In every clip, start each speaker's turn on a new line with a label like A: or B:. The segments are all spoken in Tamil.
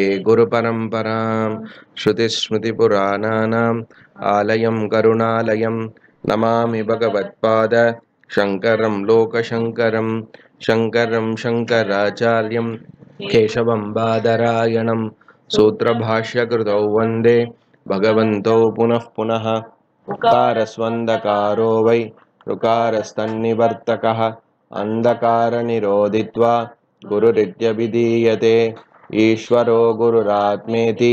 A: े गुरुपरम्परां
B: श्रुतिस्मृतिपुराणानाम् आलयं करुणालयं नमामि भगवत्पाद शङ्करं लोकशङ्करं शङ्करं शङ्कराचार्यं केशवं बादरायणं सूत्रभाष्यकृतौ वन्दे भगवन्तौ पुनः पुनः उकारस्वन्दकारो वै ऋकारस्तन्निवर्तकः अन्धकारनिरोधित्वा गुरुरित्यभिधीयते ईश्वरो गुरुरात्मेति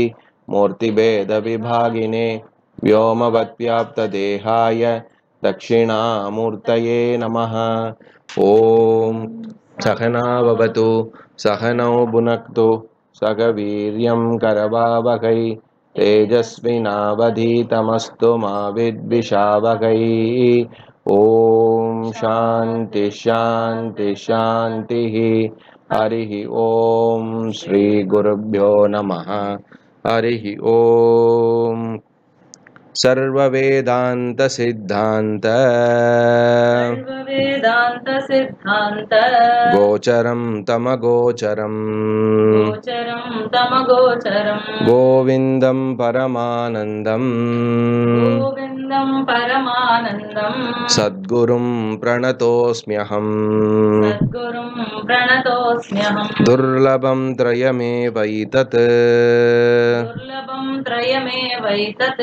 B: मूर्तिभेदविभागिने व्योमवत्याप्तदेहाय दक्षिणामूर्तये नमः ॐ सहना भवतु सहनौ भुनक्तु सखवीर्यं करवावहै मा माविद्विशावकैः ॐ शान्ति शान्ति शान्तिः ओम श्री गुरुभ्यो नमः हरि ओम सर्ववेदान्तसिद्धान्तसिद्धान्त गोचरं तमगोचरम् गोविन्दं परमानन्दम् सद्गुरुं प्रणतोऽस्म्यहम्
A: प्रणतोऽस्म्यहम्
B: दुर्लभं दुर्लभं तत्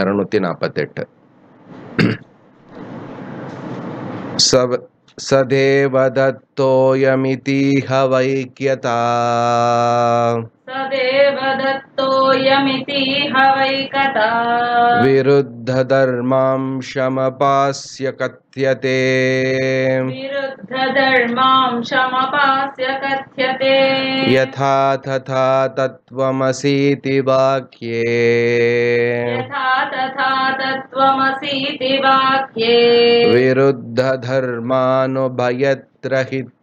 B: இரநூத்தி நாற்பத்தெட்டு சவ் சதேவ தத்தோயமிதீஹ வைக்கியதா
A: சதே त्तोऽयमिति हवैकथा
B: विरुद्धधर्मां शमपास्य कथ्यते
A: विरुद्धधर्मां शमपास्य कथ्यते
B: यथा तथा तत्त्वमसीति वाक्ये यथा
A: तथा तत्त्वमसीति वाक्ये
B: विरुद्धधर्मानुभयत्र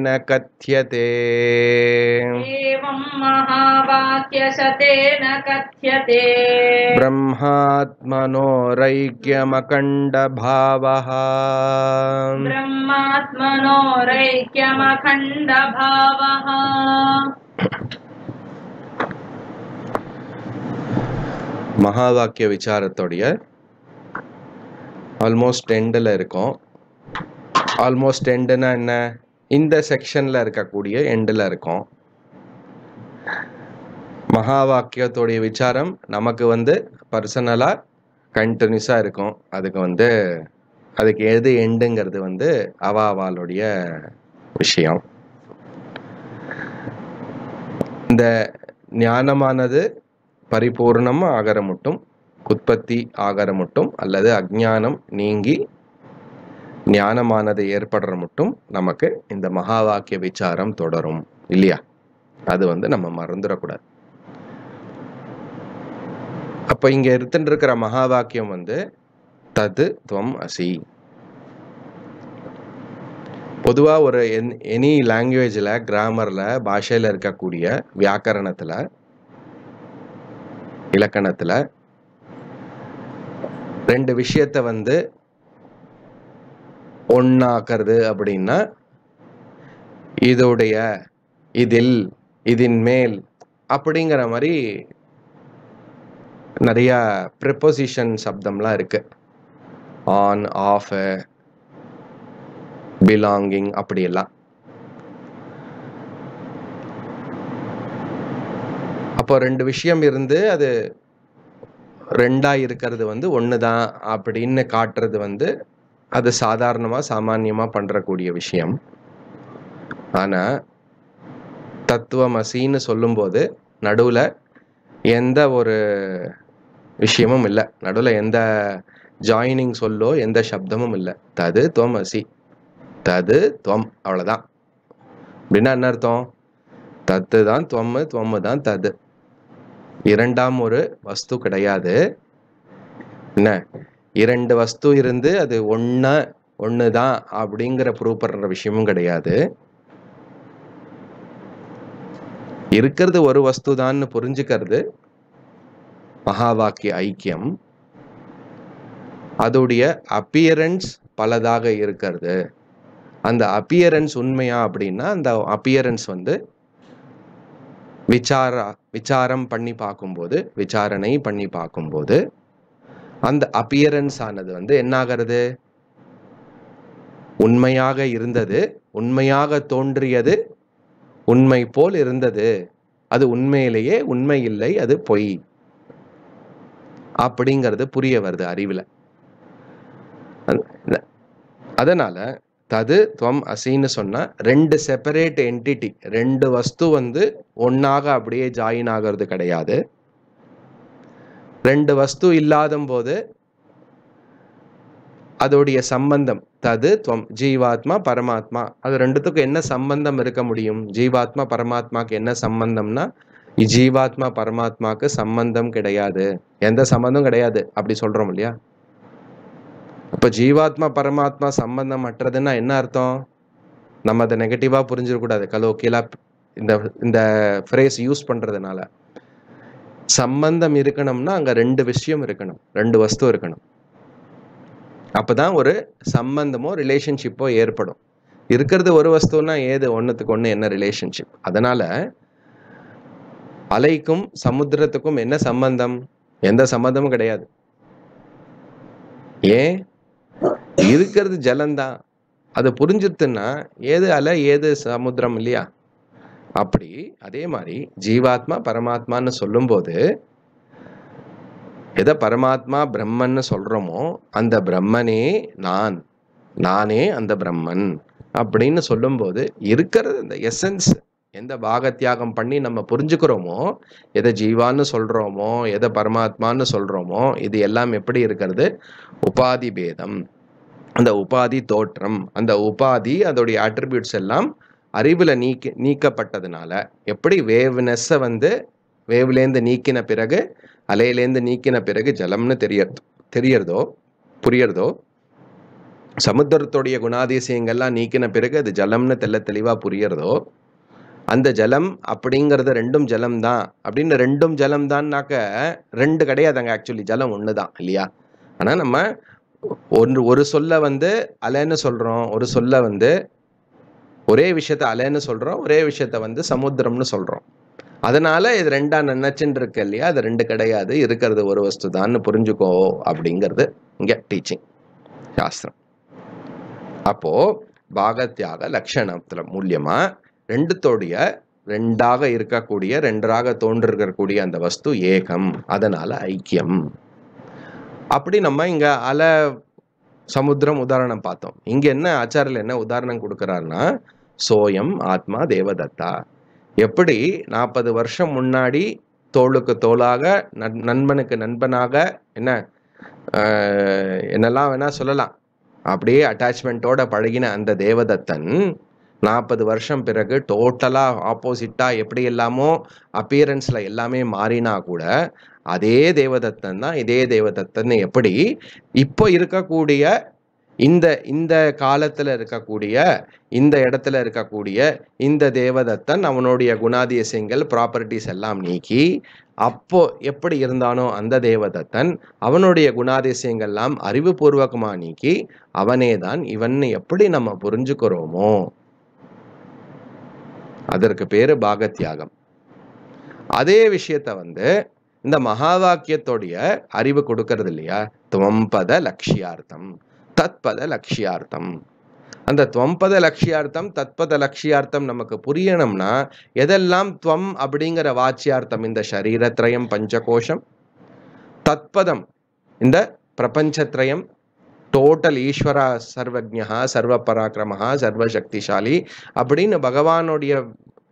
B: न कथ्यते
A: एवं महावाक्यशतेन कथ्यते
B: ब्रह्मात्मनोरैक्यमखण्डभावः ब्रह्मात्मनोरैक्यमखण्डभावः
A: மகாவாக்கிய
B: விசாரத்தோடைய ஆல்மோஸ்ட் எண்டில் இருக்கும் ஆல்மோஸ்ட் எண்டுன்னா என்ன இந்த செக்ஷனில் இருக்கக்கூடிய எண்டில் இருக்கும் மகா வாக்கியத்துடைய விசாரம் நமக்கு வந்து பர்சனலாக கண்டினியூஸா இருக்கும் அதுக்கு வந்து அதுக்கு எது எண்டுங்கிறது வந்து அவாவாளுடைய விஷயம் இந்த ஞானமானது பரிபூர்ணமாக ஆகிற மட்டும் உற்பத்தி ஆகிற மட்டும் அல்லது அஜானம் நீங்கி ஞானமானது ஏற்படுற மட்டும் நமக்கு இந்த மகா வாக்கிய விசாரம் தொடரும் இல்லையா அது வந்து நம்ம மறந்துடக்கூடாது அப்போ இங்கே இருந்துருக்கிற மகா வாக்கியம் வந்து தது துவம் அசி பொதுவாக ஒரு என் எனி லாங்குவேஜ்ல கிராமரில் பாஷையில இருக்கக்கூடிய வியாக்கரணத்துல இலக்கணத்தில் ரெண்டு விஷயத்தை வந்து ஒன்றாக்கிறது அப்படின்னா இதோடைய இதில் இதின் மேல் அப்படிங்கிற மாதிரி நிறையா ப்ரிப்போசிஷன் சப்தம்லாம் இருக்கு ஆன் ஆஃப் பிலாங்கிங் அப்படியெல்லாம் அப்போ ரெண்டு விஷயம் இருந்து அது ரெண்டாக இருக்கிறது வந்து ஒன்று தான் அப்படின்னு காட்டுறது வந்து அது சாதாரணமாக சாமானியமாக பண்ணுறக்கூடிய விஷயம் ஆனால் தத்துவமசின்னு சொல்லும்போது நடுவில் எந்த ஒரு விஷயமும் இல்லை நடுவில் எந்த ஜாயினிங் சொல்லோ எந்த சப்தமும் இல்லை தது துவம் அசி தது துவம் அவ்வளோதான் அப்படின்னா என்ன அர்த்தம் தத்து தான் துவம்மு துவம்மு தான் தது இரண்டாம் ஒரு வஸ்து கிடையாது என்ன இரண்டு வஸ்து இருந்து அது ஒன்று ஒன்று தான் அப்படிங்கிற ப்ரூவ் பண்ணுற விஷயமும் கிடையாது இருக்கிறது ஒரு வஸ்து தான் புரிஞ்சுக்கிறது மகாவாக்கிய ஐக்கியம் அதோடைய அப்பியரன்ஸ் பலதாக இருக்கிறது அந்த அப்பியரன்ஸ் உண்மையா அப்படின்னா அந்த அப்பியரன்ஸ் வந்து விசாரா விசாரம் பண்ணி பார்க்கும்போது விசாரணை பண்ணி பார்க்கும்போது அந்த அப்பியரன்ஸ் ஆனது வந்து என்ன ஆகிறது உண்மையாக இருந்தது உண்மையாக தோன்றியது உண்மை போல் இருந்தது அது உண்மையிலேயே உண்மை இல்லை அது பொய் அப்படிங்கிறது புரிய வருது அறிவில் அதனால தது துவம் அசின்னு சொன்னால் ரெண்டு செப்பரேட் என்டிட்டி ரெண்டு வஸ்து வந்து ஒன்றாக அப்படியே ஜாயின் ஆகிறது கிடையாது ரெண்டு வஸ்து இல்லாத போது அதோடைய சம்பந்தம் தது துவம் ஜீவாத்மா பரமாத்மா அது ரெண்டுத்துக்கும் என்ன சம்பந்தம் இருக்க முடியும் ஜீவாத்மா பரமாத்மாக்கு என்ன சம்பந்தம்னா ஜீவாத்மா பரமாத்மாக்கு சம்பந்தம் கிடையாது எந்த சம்பந்தம் கிடையாது அப்படி சொல்றோம் இல்லையா இப்ப ஜீவாத்மா பரமாத்மா சம்பந்தம் அற்றதுன்னா என்ன அர்த்தம் நம்ம அதை நெகட்டிவா புரிஞ்சிடக்கூடாது கலோக்கிலா இந்த இந்த ஃப்ரேஸ் யூஸ் பண்றதுனால சம்பந்தம் இருக்கணும்னா அங்கே ரெண்டு விஷயம் இருக்கணும் ரெண்டு வஸ்து இருக்கணும் அப்போ தான் ஒரு சம்பந்தமோ ரிலேஷன்ஷிப்போ ஏற்படும் இருக்கிறது ஒரு வஸ்துனா ஏது ஒன்றுத்துக்கு ஒன்று என்ன ரிலேஷன்ஷிப் அதனால் அலைக்கும் சமுத்திரத்துக்கும் என்ன சம்பந்தம் எந்த சம்பந்தமும் கிடையாது ஏன் இருக்கிறது ஜலந்தான் அது புரிஞ்சிருத்துன்னா ஏது அலை ஏது சமுத்திரம் இல்லையா அப்படி அதே மாதிரி ஜீவாத்மா பரமாத்மான்னு சொல்லும்போது எதை பரமாத்மா பிரம்மன்னு சொல்கிறோமோ அந்த பிரம்மனே நான் நானே அந்த பிரம்மன் அப்படின்னு சொல்லும்போது இருக்கிறது அந்த எசன்ஸ் எந்த பாகத்தியாகம் பண்ணி நம்ம புரிஞ்சுக்கிறோமோ எதை ஜீவான்னு சொல்கிறோமோ எதை பரமாத்மான்னு சொல்கிறோமோ இது எல்லாம் எப்படி இருக்கிறது உபாதி பேதம் அந்த உபாதி தோற்றம் அந்த உபாதி அதோடைய அட்ரிபியூட்ஸ் எல்லாம் அறிவில் நீக்கி நீக்கப்பட்டதுனால எப்படி வேவ்னஸ்ஸை வந்து வேவ்லேருந்து நீக்கின பிறகு அலையிலேருந்து நீக்கின பிறகு ஜலம்னு தெரிய தெரியறதோ புரியறதோ சமுத்திரத்துடைய குணாதிசயங்கள்லாம் நீக்கின பிறகு அது ஜலம்னு தெல்ல தெளிவாக புரியறதோ அந்த ஜலம் அப்படிங்கிறது ரெண்டும் ஜலம் தான் அப்படின்னு ரெண்டும் ஜலம் தான்னாக்க ரெண்டு கிடையாதுங்க ஆக்சுவலி ஜலம் ஒன்று தான் இல்லையா ஆனால் நம்ம ஒன்று ஒரு சொல்ல வந்து அலைன்னு சொல்கிறோம் ஒரு சொல்ல வந்து ஒரே விஷயத்த அலைன்னு சொல்கிறோம் ஒரே விஷயத்த வந்து சமுத்திரம்னு சொல்கிறோம் அதனால இது ரெண்டா நன்னச்சுன்னு இருக்கு இல்லையா அது ரெண்டு கிடையாது இருக்கிறது ஒரு வஸ்து தான் புரிஞ்சுக்கோ அப்படிங்கிறது இங்கே டீச்சிங் சாஸ்திரம் அப்போ பாகத்தியாக லட்சணத்தில் மூலியமா ரெண்டுத்தோடைய ரெண்டாக இருக்கக்கூடிய ரெண்டராக தோன்றிருக்கக்கூடிய அந்த வஸ்து ஏகம் அதனால ஐக்கியம் அப்படி நம்ம இங்க அலை சமுத்திரம் உதாரணம் பார்த்தோம் இங்க என்ன ஆச்சாரியில் என்ன உதாரணம் கொடுக்குறாருன்னா சோயம் ஆத்மா தேவதத்தா எப்படி நாற்பது வருஷம் முன்னாடி தோளுக்கு தோளாக நண்பனுக்கு நண்பனாக என்ன என்னெல்லாம் வேணா சொல்லலாம் அப்படியே அட்டாச்மெண்ட்டோட பழகின அந்த தேவதத்தன் நாற்பது வருஷம் பிறகு டோட்டலாக ஆப்போசிட்டாக எப்படி எல்லாமோ அப்பியரன்ஸில் எல்லாமே மாறினா கூட அதே தேவதத்தன் தான் இதே தேவதத்தன் எப்படி இப்போ இருக்கக்கூடிய இந்த இந்த காலத்துல இருக்கக்கூடிய இந்த இடத்துல இருக்கக்கூடிய இந்த தேவதத்தன் அவனுடைய குணாதிசயங்கள் ப்ராப்பர்ட்டிஸ் எல்லாம் நீக்கி அப்போ எப்படி இருந்தானோ அந்த தேவதத்தன் அவனுடைய குணாதிசயங்கள்லாம் அறிவுபூர்வகமாக நீக்கி அவனே தான் இவன் எப்படி நம்ம புரிஞ்சுக்கிறோமோ அதற்கு பேரு பாகத்தியாகம் அதே விஷயத்த வந்து இந்த மகா வாக்கியத்தோடைய அறிவு கொடுக்கறது இல்லையா துவம்பத லட்சியார்த்தம் தத்பத லட்சியார்த்தம் அந்த துவம்பத லட்சியார்த்தம் தத்பத லட்சியார்த்தம் நமக்கு புரியணும்னா எதெல்லாம் துவம் அப்படிங்கிற வாச்சியார்த்தம் இந்த சரீரத்ரயம் பஞ்சகோஷம் தத்பதம் இந்த பிரபஞ்சத்ரயம் டோட்டல் ஈஸ்வரா சர்வஜா சர்வ பராக்கிரமா சர்வசக்திசாலி அப்படின்னு பகவானுடைய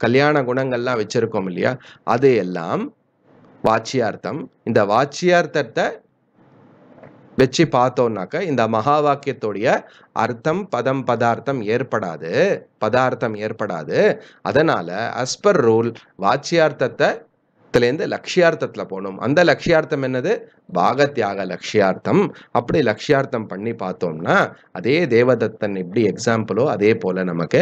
B: கல்யாண குணங்கள்லாம் வச்சிருக்கோம் இல்லையா அது எல்லாம் வாச்சியார்த்தம் இந்த வாச்சியார்த்தத்தை வச்சு பார்த்தோம்னாக்க இந்த மகா வாக்கியத்துடைய அர்த்தம் பதம் பதார்த்தம் ஏற்படாது பதார்த்தம் ஏற்படாது அதனால அஸ்பர் ரூல் வாச்சியார்த்தத்தை லட்சியத்துலேருந்து லட்சியார்த்தத்தில் போகணும் அந்த லட்சியார்த்தம் என்னது பாகத்தியாக லட்சியார்த்தம் அப்படி லட்சியார்த்தம் பண்ணி பார்த்தோம்னா அதே தேவதத்தன் எப்படி எக்ஸாம்பிளோ அதே போல் நமக்கு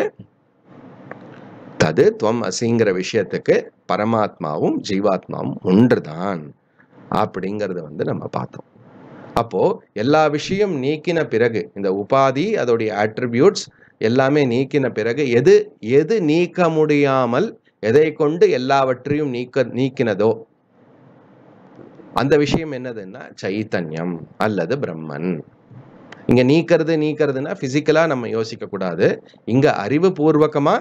B: தது துவம் அசிங்கிற விஷயத்துக்கு பரமாத்மாவும் ஜீவாத்மாவும் ஒன்றுதான் அப்படிங்கிறத வந்து நம்ம பார்த்தோம் அப்போ எல்லா விஷயம் நீக்கின பிறகு இந்த உபாதி அதோடைய அட்ரிபியூட்ஸ் எல்லாமே நீக்கின பிறகு எது எது நீக்க முடியாமல் எதை கொண்டு எல்லாவற்றையும் நீக்க நீக்கினதோ அந்த விஷயம் என்னதுன்னா சைத்தன்யம் அல்லது பிரம்மன் இங்க நீக்கிறது நீக்கிறதுனா பிசிக்கலா நம்ம யோசிக்க கூடாது இங்க பூர்வகமா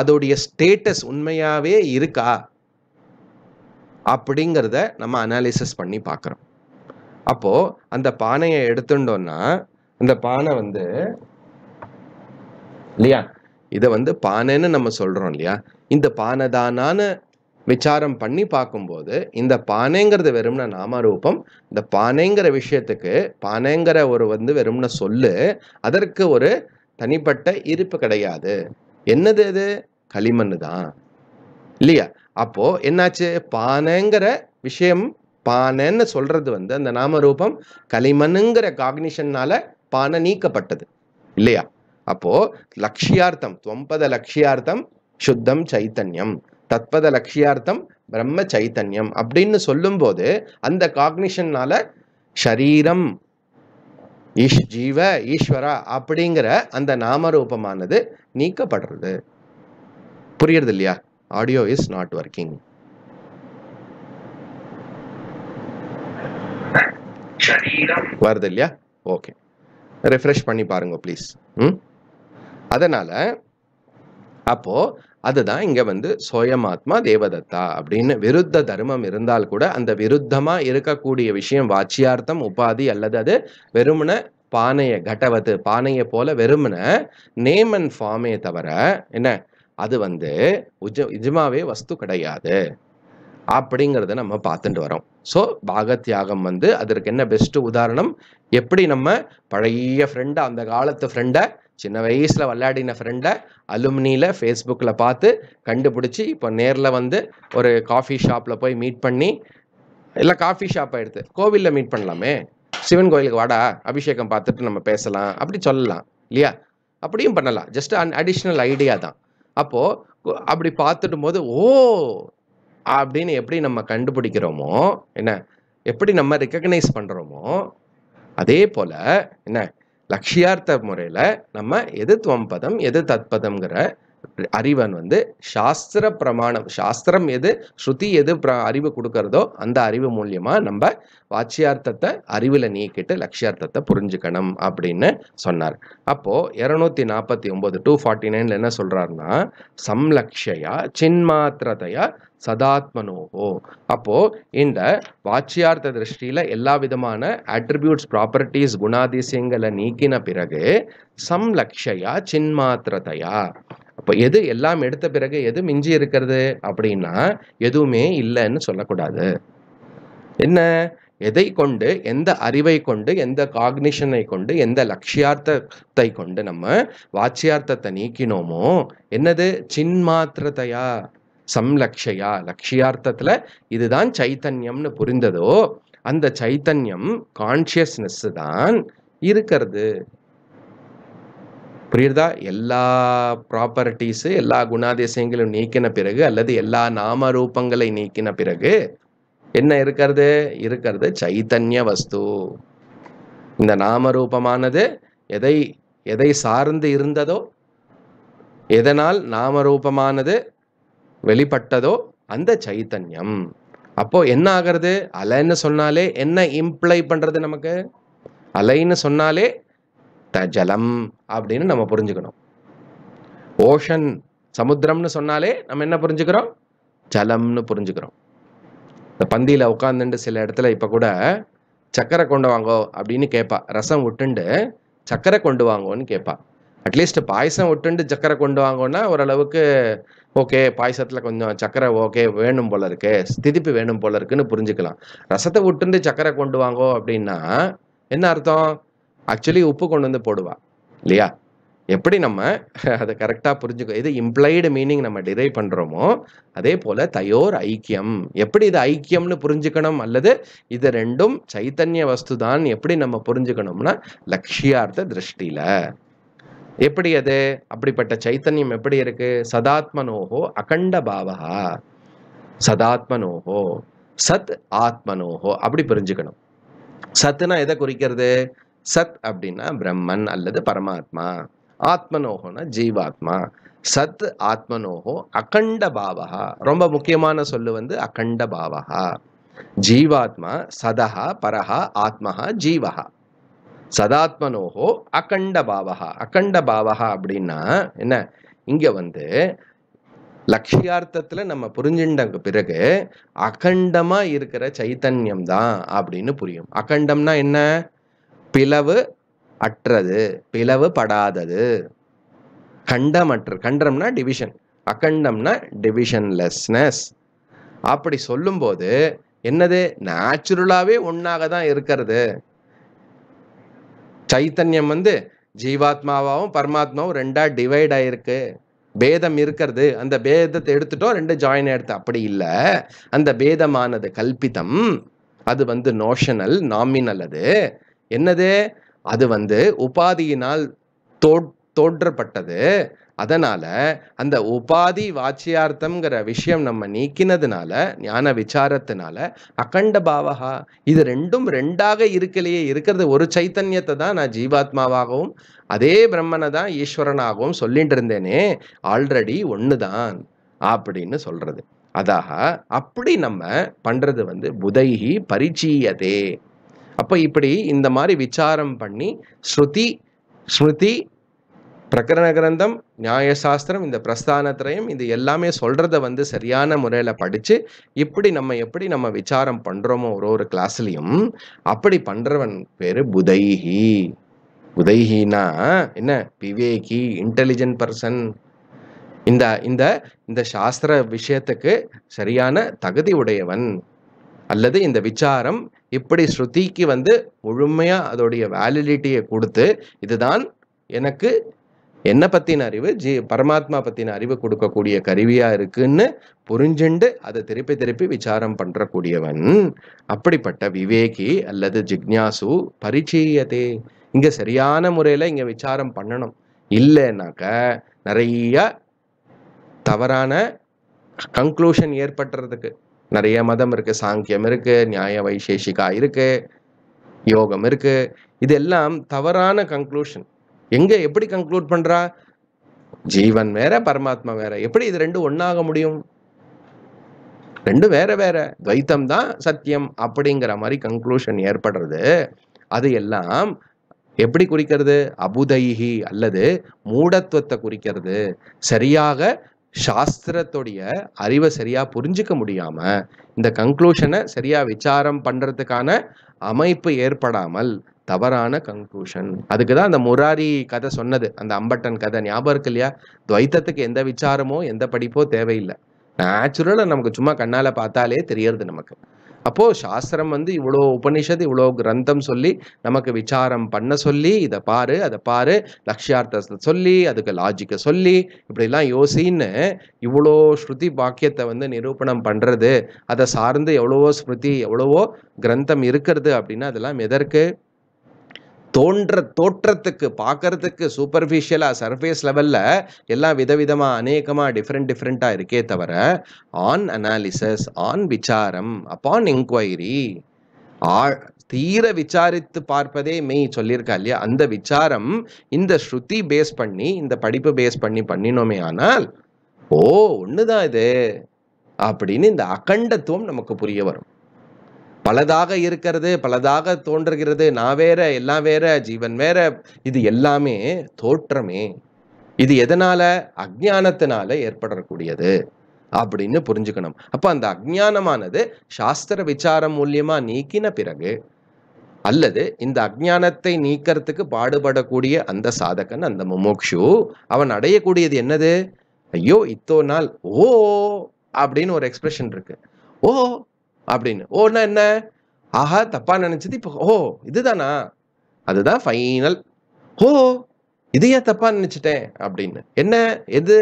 B: அதோடைய ஸ்டேட்டஸ் உண்மையாகவே இருக்கா அப்படிங்கிறத நம்ம அனாலிசிஸ் பண்ணி பார்க்குறோம் அப்போது அந்த பானையை எடுத்துட்டோம்னா அந்த பானை வந்து இல்லையா இதை வந்து பானைன்னு நம்ம சொல்கிறோம் இல்லையா இந்த பானை தானான்னு விசாரம் பண்ணி பார்க்கும்போது இந்த பானைங்கிறது வெறும்னா நாமரூபம் இந்த பானைங்கிற விஷயத்துக்கு பானைங்கிற ஒரு வந்து வெறும்ன சொல்லு அதற்கு ஒரு தனிப்பட்ட இருப்பு கிடையாது என்னது அது களிமண் தான் இல்லையா அப்போ என்னாச்சு பானைங்கிற விஷயம் பானைன்னு சொல்றது வந்து அந்த நாமரூபம் களிமண்ணுங்கிற காக்னிஷன்னால பானை நீக்கப்பட்டது இல்லையா அப்போ லட்சியார்த்தம் தொம்பத லட்சியார்த்தம் சுத்தம் சைத்தன்யம் தத்பத லட்சியார்த்தம் பிரம்ம சைத்தன்யம் அப்படின்னு சொல்லும்போது அந்த காக்னிஷன்னால ஷரீரம் ஈஷ் ஜீவ ஈஸ்வரா அப்படிங்கிற அந்த நாமரூபமானது நீக்கப்படுறது புரியுறது இல்லையா ஆடியோ இஸ் நாட் ஒர்க்கிங் வருது இல்லையா ஓகே ரெஃப்ரெஷ் பண்ணி பாருங்க ப்ளீஸ் ம் அதனால் அப்போது அதுதான் இங்கே வந்து சோயமாத்மா தேவதத்தா அப்படின்னு விருத்த தர்மம் இருந்தால் கூட அந்த விருத்தமாக இருக்கக்கூடிய விஷயம் வாச்சியார்த்தம் உபாதி அல்லது அது வெறுமன பானையை கட்டவத்து பானையை போல வெறுமனை நேம் அண்ட் ஃபார்மே தவிர என்ன அது வந்து உஜ நிஜமாவே வஸ்து கிடையாது அப்படிங்கிறத நம்ம பார்த்துட்டு வரோம் ஸோ பாகத்யாகம் வந்து அதற்கு என்ன பெஸ்ட் உதாரணம் எப்படி நம்ம பழைய ஃப்ரெண்டை அந்த காலத்து ஃப்ரெண்டை சின்ன வயசில் விளையாடின ஃப்ரெண்டை அலுமினியில் ஃபேஸ்புக்கில் பார்த்து கண்டுபிடிச்சி இப்போ நேரில் வந்து ஒரு காஃபி ஷாப்பில் போய் மீட் பண்ணி இல்லை காஃபி ஷாப்பை எடுத்து கோவிலில் மீட் பண்ணலாமே சிவன் கோயிலுக்கு வாடா அபிஷேகம் பார்த்துட்டு நம்ம பேசலாம் அப்படி சொல்லலாம் இல்லையா அப்படியும் பண்ணலாம் ஜஸ்ட் அன் அடிஷ்னல் ஐடியா தான் அப்போது அப்படி பார்த்துட்டும் போது ஓ அப்படின்னு எப்படி நம்ம கண்டுபிடிக்கிறோமோ என்ன எப்படி நம்ம ரெக்கக்னைஸ் பண்ணுறோமோ அதே போல் என்ன லட்சியார்த்த முறையில் நம்ம எது துவம்பதம் எது தத்பதம்ங்கிற அறிவன் வந்து சாஸ்திர பிரமாணம் சாஸ்திரம் எது ஸ்ருதி எது அறிவு கொடுக்கறதோ அந்த அறிவு மூலியமா நம்ம வாட்சியார்த்தத்தை அறிவில் நீக்கிட்டு லட்சியார்த்தத்தை புரிஞ்சுக்கணும் அப்படின்னு சொன்னார் அப்போ இருநூத்தி நாற்பத்தி ஒன்பது டூ ஃபார்ட்டி நைன்ல என்ன சொல்றாருன்னா சம்லக்ஷயா சின்மாத்திரதையா சதாத்மனோகோ அப்போ இந்த வாட்சியார்த்த திருஷ்டியில எல்லா விதமான அட்ரிபியூட்ஸ் ப்ராப்பர்ட்டிஸ் குணாதிசயங்களை நீக்கின பிறகு சம்லக்ஷயா சின்மாத்திரதையா அப்போ எது எல்லாம் எடுத்த பிறகு எது மிஞ்சி இருக்கிறது அப்படின்னா எதுவுமே இல்லைன்னு சொல்லக்கூடாது என்ன எதை கொண்டு எந்த அறிவை கொண்டு எந்த காக்னிஷனை கொண்டு எந்த லட்சியார்த்தத்தை கொண்டு நம்ம வாட்சியார்த்தத்தை நீக்கினோமோ என்னது சின்மாத்திரத்தையா சம்லக்ஷயா லட்சியார்த்தத்தில் இதுதான் சைத்தன்யம்னு புரிந்ததோ அந்த சைத்தன்யம் கான்ஷியஸ்னஸ் தான் இருக்கிறது புரியுறதா எல்லா ப்ராப்பர்ட்டிஸு எல்லா குணாதிசயங்களும் நீக்கின பிறகு அல்லது எல்லா நாம ரூபங்களை நீக்கின பிறகு என்ன இருக்கிறது இருக்கிறது சைத்தன்ய வஸ்து இந்த நாம ரூபமானது எதை எதை சார்ந்து இருந்ததோ எதனால் நாம ரூபமானது வெளிப்பட்டதோ அந்த சைத்தன்யம் அப்போ என்ன ஆகிறது அலைன்னு சொன்னாலே என்ன இம்ப்ளை பண்றது நமக்கு அலைன்னு சொன்னாலே த ஜலம் அப்படின்னு நம்ம புரிஞ்சுக்கணும் ஓஷன் சமுத்திரம்னு சொன்னாலே நம்ம என்ன புரிஞ்சுக்கிறோம் ஜலம்னு புரிஞ்சுக்கிறோம் இந்த பந்தியில் உட்காந்துண்டு சில இடத்துல இப்போ கூட சக்கரை கொண்டு வாங்கோ அப்படின்னு கேட்பா ரசம் விட்டுண்டு சக்கரை கொண்டு வாங்கோன்னு கேட்பா அட்லீஸ்ட் பாயசம் விட்டுண்டு சக்கரை கொண்டு வாங்கோன்னா ஓரளவுக்கு ஓகே பாயசத்தில் கொஞ்சம் சக்கரை ஓகே வேணும் போல இருக்கு ஸ்திதிப்பு வேணும் போல இருக்குன்னு புரிஞ்சுக்கலாம் ரசத்தை விட்டுண்டு சக்கரை கொண்டு வாங்கோ அப்படின்னா என்ன அர்த்தம் ஆக்சுவலி உப்பு கொண்டு வந்து போடுவா இல்லையா எப்படி நம்ம அதை கரெக்டாக புரிஞ்சுக்கோ இது இம்ப்ளைடு மீனிங் நம்ம டிரைவ் பண்ணுறோமோ அதே போல் தயோர் ஐக்கியம் எப்படி இது ஐக்கியம்னு புரிஞ்சுக்கணும் அல்லது இது ரெண்டும் சைத்தன்ய வஸ்து தான் எப்படி நம்ம புரிஞ்சுக்கணும்னா லட்சியார்த்த திருஷ்டியில் எப்படி அது அப்படிப்பட்ட சைத்தன்யம் எப்படி இருக்கு சதாத்மனோகோ அகண்ட பாவகா சதாத்மனோகோ சத் ஆத்மனோகோ அப்படி புரிஞ்சுக்கணும் சத்துனா எதை குறிக்கிறது சத் அப்படின்னா பிரம்மன் அல்லது பரமாத்மா ஆத்மனோகோனா ஜீவாத்மா சத் ஆத்மனோகோ அகண்ட பாவகா ரொம்ப முக்கியமான சொல்லு வந்து அகண்ட பாவகா ஜீவாத்மா சதஹா பரஹா ஆத்மஹா ஜீவஹா சதாத்மனோகோ அகண்ட பாவகா அகண்ட பாவகா அப்படின்னா என்ன இங்க வந்து லட்சியார்த்தத்துல நம்ம புரிஞ்சின்ற பிறகு அகண்டமா இருக்கிற சைத்தன்யம் தான் அப்படின்னு புரியும் அகண்டம்னா என்ன பிளவு அற்றது பிளவு படாதது கண்டமற்று கண்டம்னா டிவிஷன் அகண்டம்னா டிவிஷன்லெஸ்னஸ் அப்படி சொல்லும்போது என்னது நேச்சுரலாகவே ஒன்றாக தான் இருக்கிறது சைத்தன்யம் வந்து ஜீவாத்மாவாகவும் பரமாத்மாவும் ரெண்டாக டிவைட் ஆகிருக்கு பேதம் இருக்கிறது அந்த பேதத்தை எடுத்துட்டோம் ரெண்டு ஜாயின் எடுத்து அப்படி இல்லை அந்த பேதமானது கல்பிதம் அது வந்து நோஷனல் நாமினல் அது என்னது அது வந்து உபாதியினால் தோ தோற்றப்பட்டது அதனால அந்த உபாதி வாச்சியார்த்தம்ங்கிற விஷயம் நம்ம நீக்கினதுனால ஞான விசாரத்தினால அகண்ட பாவகா இது ரெண்டும் ரெண்டாக இருக்கலையே இருக்கிறது ஒரு சைத்தன்யத்தை தான் நான் ஜீவாத்மாவாகவும் அதே பிரம்மனை தான் ஈஸ்வரனாகவும் சொல்லிட்டு இருந்தேனே ஆல்ரெடி ஒன்று தான் அப்படின்னு சொல்றது அதாக அப்படி நம்ம பண்றது வந்து புதைகி பரிச்சீயதே அப்போ இப்படி இந்த மாதிரி விசாரம் பண்ணி ஸ்ருதி ஸ்மிருதி பிரகரண கிரந்தம் நியாயசாஸ்திரம் இந்த பிரஸ்தானத்திரையும் இது எல்லாமே சொல்கிறத வந்து சரியான முறையில் படித்து இப்படி நம்ம எப்படி நம்ம விசாரம் பண்ணுறோமோ ஒரு ஒரு கிளாஸ்லேயும் அப்படி பண்ணுறவன் பேர் புதைஹி புதைஹினா என்ன விவேகி இன்டெலிஜென்ட் பர்சன் இந்த இந்த இந்த சாஸ்திர விஷயத்துக்கு சரியான தகுதி உடையவன் அல்லது இந்த விசாரம் இப்படி ஸ்ருதிக்கு வந்து முழுமையாக அதோடைய வேலிடிட்டியை கொடுத்து இதுதான் எனக்கு என்னை பற்றின அறிவு ஜி பரமாத்மா பற்றின அறிவு கொடுக்கக்கூடிய கருவியாக இருக்குன்னு புரிஞ்சுண்டு அதை திருப்பி திருப்பி விசாரம் பண்ணுறக்கூடியவன் அப்படிப்பட்ட விவேகி அல்லது ஜிக்னாசு பரிச்சீயதே இங்கே சரியான முறையில் இங்கே விசாரம் பண்ணணும் இல்லைனாக்க நிறைய தவறான கன்க்ளூஷன் ஏற்பட்டுறதுக்கு நிறைய மதம் இருக்குது சாங்கியம் இருக்குது நியாய வைசேஷிகா இருக்குது யோகம் இருக்குது இது எல்லாம் தவறான கன்க்ளூஷன் எங்கே எப்படி கன்க்ளூட் பண்ணுறா ஜீவன் வேற பரமாத்மா வேற எப்படி இது ரெண்டும் ஒன்றாக முடியும் ரெண்டும் வேற வேற துவைத்தம் தான் சத்தியம் அப்படிங்கிற மாதிரி கன்க்ளூஷன் ஏற்படுறது அது எல்லாம் எப்படி குறிக்கிறது அபுதைகி அல்லது மூடத்துவத்தை குறிக்கிறது சரியாக சாஸ்திரத்துடைய அறிவை சரியாக புரிஞ்சுக்க முடியாமல் இந்த கன்க்ளூஷனை சரியாக விசாரம் பண்ணுறதுக்கான அமைப்பு ஏற்படாமல் தவறான கன்க்ளூஷன் அதுக்கு தான் அந்த முராரி கதை சொன்னது அந்த அம்பட்டன் கதை ஞாபகம் இருக்கு இல்லையா துவைத்தத்துக்கு எந்த விசாரமோ எந்த படிப்போ தேவையில்லை நேச்சுரலாக நமக்கு சும்மா கண்ணால் பார்த்தாலே தெரியறது நமக்கு அப்போது சாஸ்திரம் வந்து இவ்வளோ உபனிஷத்து இவ்வளோ கிரந்தம் சொல்லி நமக்கு விசாரம் பண்ண சொல்லி இதை பாரு அதை பாரு லட்சியார்த்தத்தை சொல்லி அதுக்கு லாஜிக்கை சொல்லி இப்படிலாம் யோசின்னு இவ்வளோ ஸ்ருதி பாக்கியத்தை வந்து நிரூபணம் பண்ணுறது அதை சார்ந்து எவ்வளவோ ஸ்மிருதி எவ்வளவோ கிரந்தம் இருக்கிறது அப்படின்னா அதெல்லாம் எதற்கு தோன்ற தோற்றத்துக்கு பார்க்கறதுக்கு சூப்பர்ஃபிஷியலாக சர்ஃபேஸ் லெவலில் எல்லாம் விதவிதமாக அநேகமாக டிஃப்ரெண்ட் டிஃப்ரெண்ட்டாக இருக்கே தவிர ஆன் அனாலிசஸ் ஆன் விசாரம் அப்பான் என்கொயரி ஆ தீர விசாரித்து பார்ப்பதே மெய் சொல்லியிருக்கா இல்லையா அந்த விசாரம் இந்த ஸ்ருதி பேஸ் பண்ணி இந்த படிப்பு பேஸ் பண்ணி பண்ணினோமே ஆனால் ஓ ஒன்று தான் இது அப்படின்னு இந்த அகண்டத்துவம் நமக்கு புரிய வரும் பலதாக இருக்கிறது பலதாக தோன்றுகிறது நான் வேற எல்லாம் வேற ஜீவன் வேற இது எல்லாமே தோற்றமே இது எதனால அஜானத்தினால ஏற்படக்கூடியது அப்படின்னு புரிஞ்சுக்கணும் அப்போ அந்த அஜானமானது சாஸ்திர விசாரம் மூலியமா நீக்கின பிறகு அல்லது இந்த அஜானத்தை நீக்கிறதுக்கு பாடுபடக்கூடிய அந்த சாதகன் அந்த முமோக்ஷு அவன் அடையக்கூடியது என்னது ஐயோ இத்தோ நாள் ஓ அப்படின்னு ஒரு எக்ஸ்பிரஷன் இருக்கு ஓ அப்படின்னு ஓன்னா என்ன ஆஹா தப்பா நினைச்சது இப்போ ஓ இதுதானா அதுதான் ஃபைனல் ஓ இதையே தப்பா நினைச்சிட்டேன் அப்படின்னு என்ன எது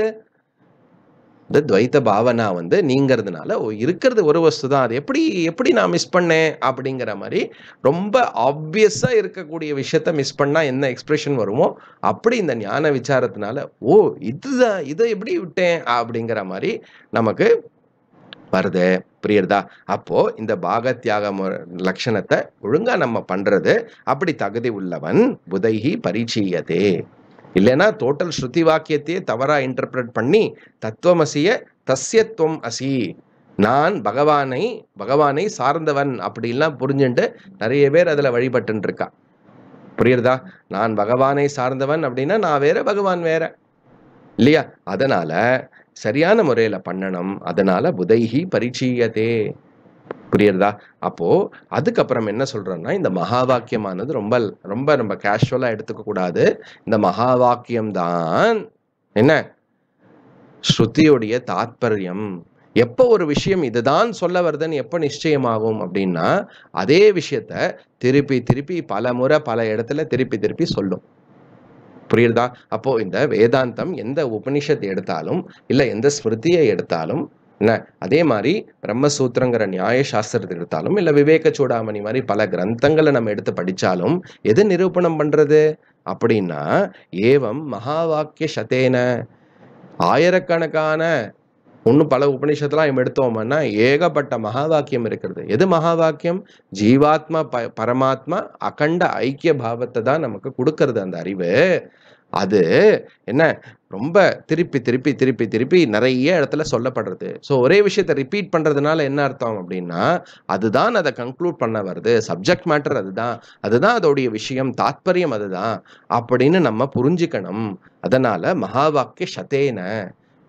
B: இந்த துவைத்த பாவனா வந்து நீங்கிறதுனால இருக்கிறது ஒரு வஸ்து தான் அது எப்படி எப்படி நான் மிஸ் பண்ணேன் அப்படிங்கிற மாதிரி ரொம்ப ஆப்வியஸாக இருக்கக்கூடிய விஷயத்த மிஸ் பண்ணால் என்ன எக்ஸ்பிரஷன் வருமோ அப்படி இந்த ஞான விசாரத்தினால ஓ இதுதான் இதை எப்படி விட்டேன் அப்படிங்கிற மாதிரி நமக்கு வருது புரியுறதா அப்போது இந்த பாகத்தியாக லட்சணத்தை ஒழுங்காக நம்ம பண்ணுறது அப்படி தகுதி உள்ளவன் புதைகி பரிச்சீயதே இல்லைன்னா டோட்டல் ஸ்ருதி வாக்கியத்தையே தவறாக இன்டர்பிரட் பண்ணி தத்துவமசிய தஸ்யத்துவம் அசி நான் பகவானை பகவானை சார்ந்தவன் அப்படின்லாம் புரிஞ்சுட்டு நிறைய பேர் அதில் இருக்கா புரியுறதா நான் பகவானை சார்ந்தவன் அப்படின்னா நான் வேற பகவான் வேற இல்லையா அதனால சரியான முறையில் பண்ணணும் அதனால புதைகி பரிச்சீயதே புரியுறதா அப்போ அதுக்கப்புறம் என்ன சொல்றோன்னா இந்த மகா வாக்கியமானது ரொம்ப ரொம்ப ரொம்ப கேஷுவலா எடுத்துக்க கூடாது இந்த மகா வாக்கியம் தான் என்ன ஸ்ருதியுடைய தாத்பரியம் எப்போ ஒரு விஷயம் இதுதான் சொல்ல வருதுன்னு எப்போ நிச்சயமாகும் அப்படின்னா அதே விஷயத்த திருப்பி திருப்பி பல முறை பல இடத்துல திருப்பி திருப்பி சொல்லும் புரியுதா அப்போ இந்த வேதாந்தம் எந்த உபனிஷத் எடுத்தாலும் இல்லை எந்த ஸ்மிருதியை எடுத்தாலும் என்ன அதே மாதிரி பிரம்மசூத்திரங்கிற நியாய சாஸ்திரத்தை எடுத்தாலும் இல்லை விவேக சூடாமணி மாதிரி பல கிரந்தங்களை நம்ம எடுத்து படித்தாலும் எது நிரூபணம் பண்ணுறது அப்படின்னா ஏவம் மகாவாக்கிய சதேன ஆயிரக்கணக்கான இன்னும் பல உபநிஷத்துலாம் நம்ம எடுத்தோம்னா ஏகப்பட்ட மகா வாக்கியம் இருக்கிறது எது மகா வாக்கியம் ஜீவாத்மா ப பரமாத்மா அகண்ட ஐக்கிய பாவத்தை தான் நமக்கு கொடுக்கறது அந்த அறிவு அது என்ன ரொம்ப திருப்பி திருப்பி திருப்பி திருப்பி நிறைய இடத்துல சொல்லப்படுறது ஸோ ஒரே விஷயத்தை ரிப்பீட் பண்ணுறதுனால என்ன அர்த்தம் அப்படின்னா அதுதான் அதை கன்க்ளூட் பண்ண வருது சப்ஜெக்ட் மேட்டர் அதுதான் அதுதான் அதோடைய விஷயம் தாத்பரியம் அதுதான் அப்படின்னு நம்ம புரிஞ்சுக்கணும் அதனால மகாவாக்கிய சத்தேன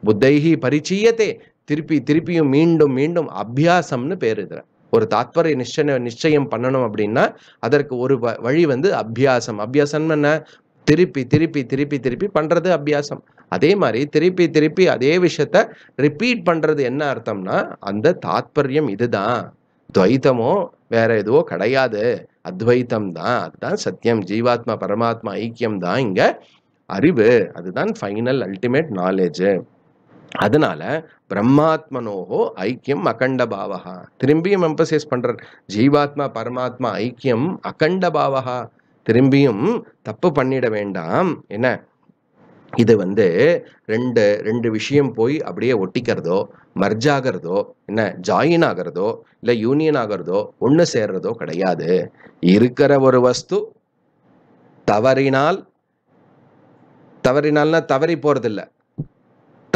B: புத்தைகி பரிச்சீயத்தே திருப்பி திருப்பியும் மீண்டும் மீண்டும் அபியாசம்னு பேர் இதில் ஒரு தாத்பரிய நிச்சய நிச்சயம் பண்ணணும் அப்படின்னா அதற்கு ஒரு வழி வந்து அபியாசம் அபியாசம் என்ன திருப்பி திருப்பி திருப்பி திருப்பி பண்ணுறது அபியாசம் அதே மாதிரி திருப்பி திருப்பி அதே விஷயத்த ரிப்பீட் பண்ணுறது என்ன அர்த்தம்னா அந்த தாத்பரியம் இதுதான் துவைத்தமோ வேற எதுவோ கிடையாது அத்வைத்தம் தான் அதுதான் சத்தியம் ஜீவாத்மா பரமாத்மா ஐக்கியம் தான் இங்கே அறிவு அதுதான் ஃபைனல் அல்டிமேட் நாலேஜு அதனால பிரம்மாத்மனோகோ ஐக்கியம் அகண்ட பாவகா திரும்பியும் எம்பசைஸ் பண்ற ஜீவாத்மா பரமாத்மா ஐக்கியம் அகண்ட பாவகா திரும்பியும் தப்பு பண்ணிட வேண்டாம் என்ன இது வந்து ரெண்டு ரெண்டு விஷயம் போய் அப்படியே ஒட்டிக்கிறதோ மர்ஜ் ஆகிறதோ என்ன ஜாயின் ஆகிறதோ இல்லை யூனியன் ஆகிறதோ ஒன்று சேர்றதோ கிடையாது இருக்கிற ஒரு வஸ்து தவறினால் தவறினால்னா தவறி போறதில்லை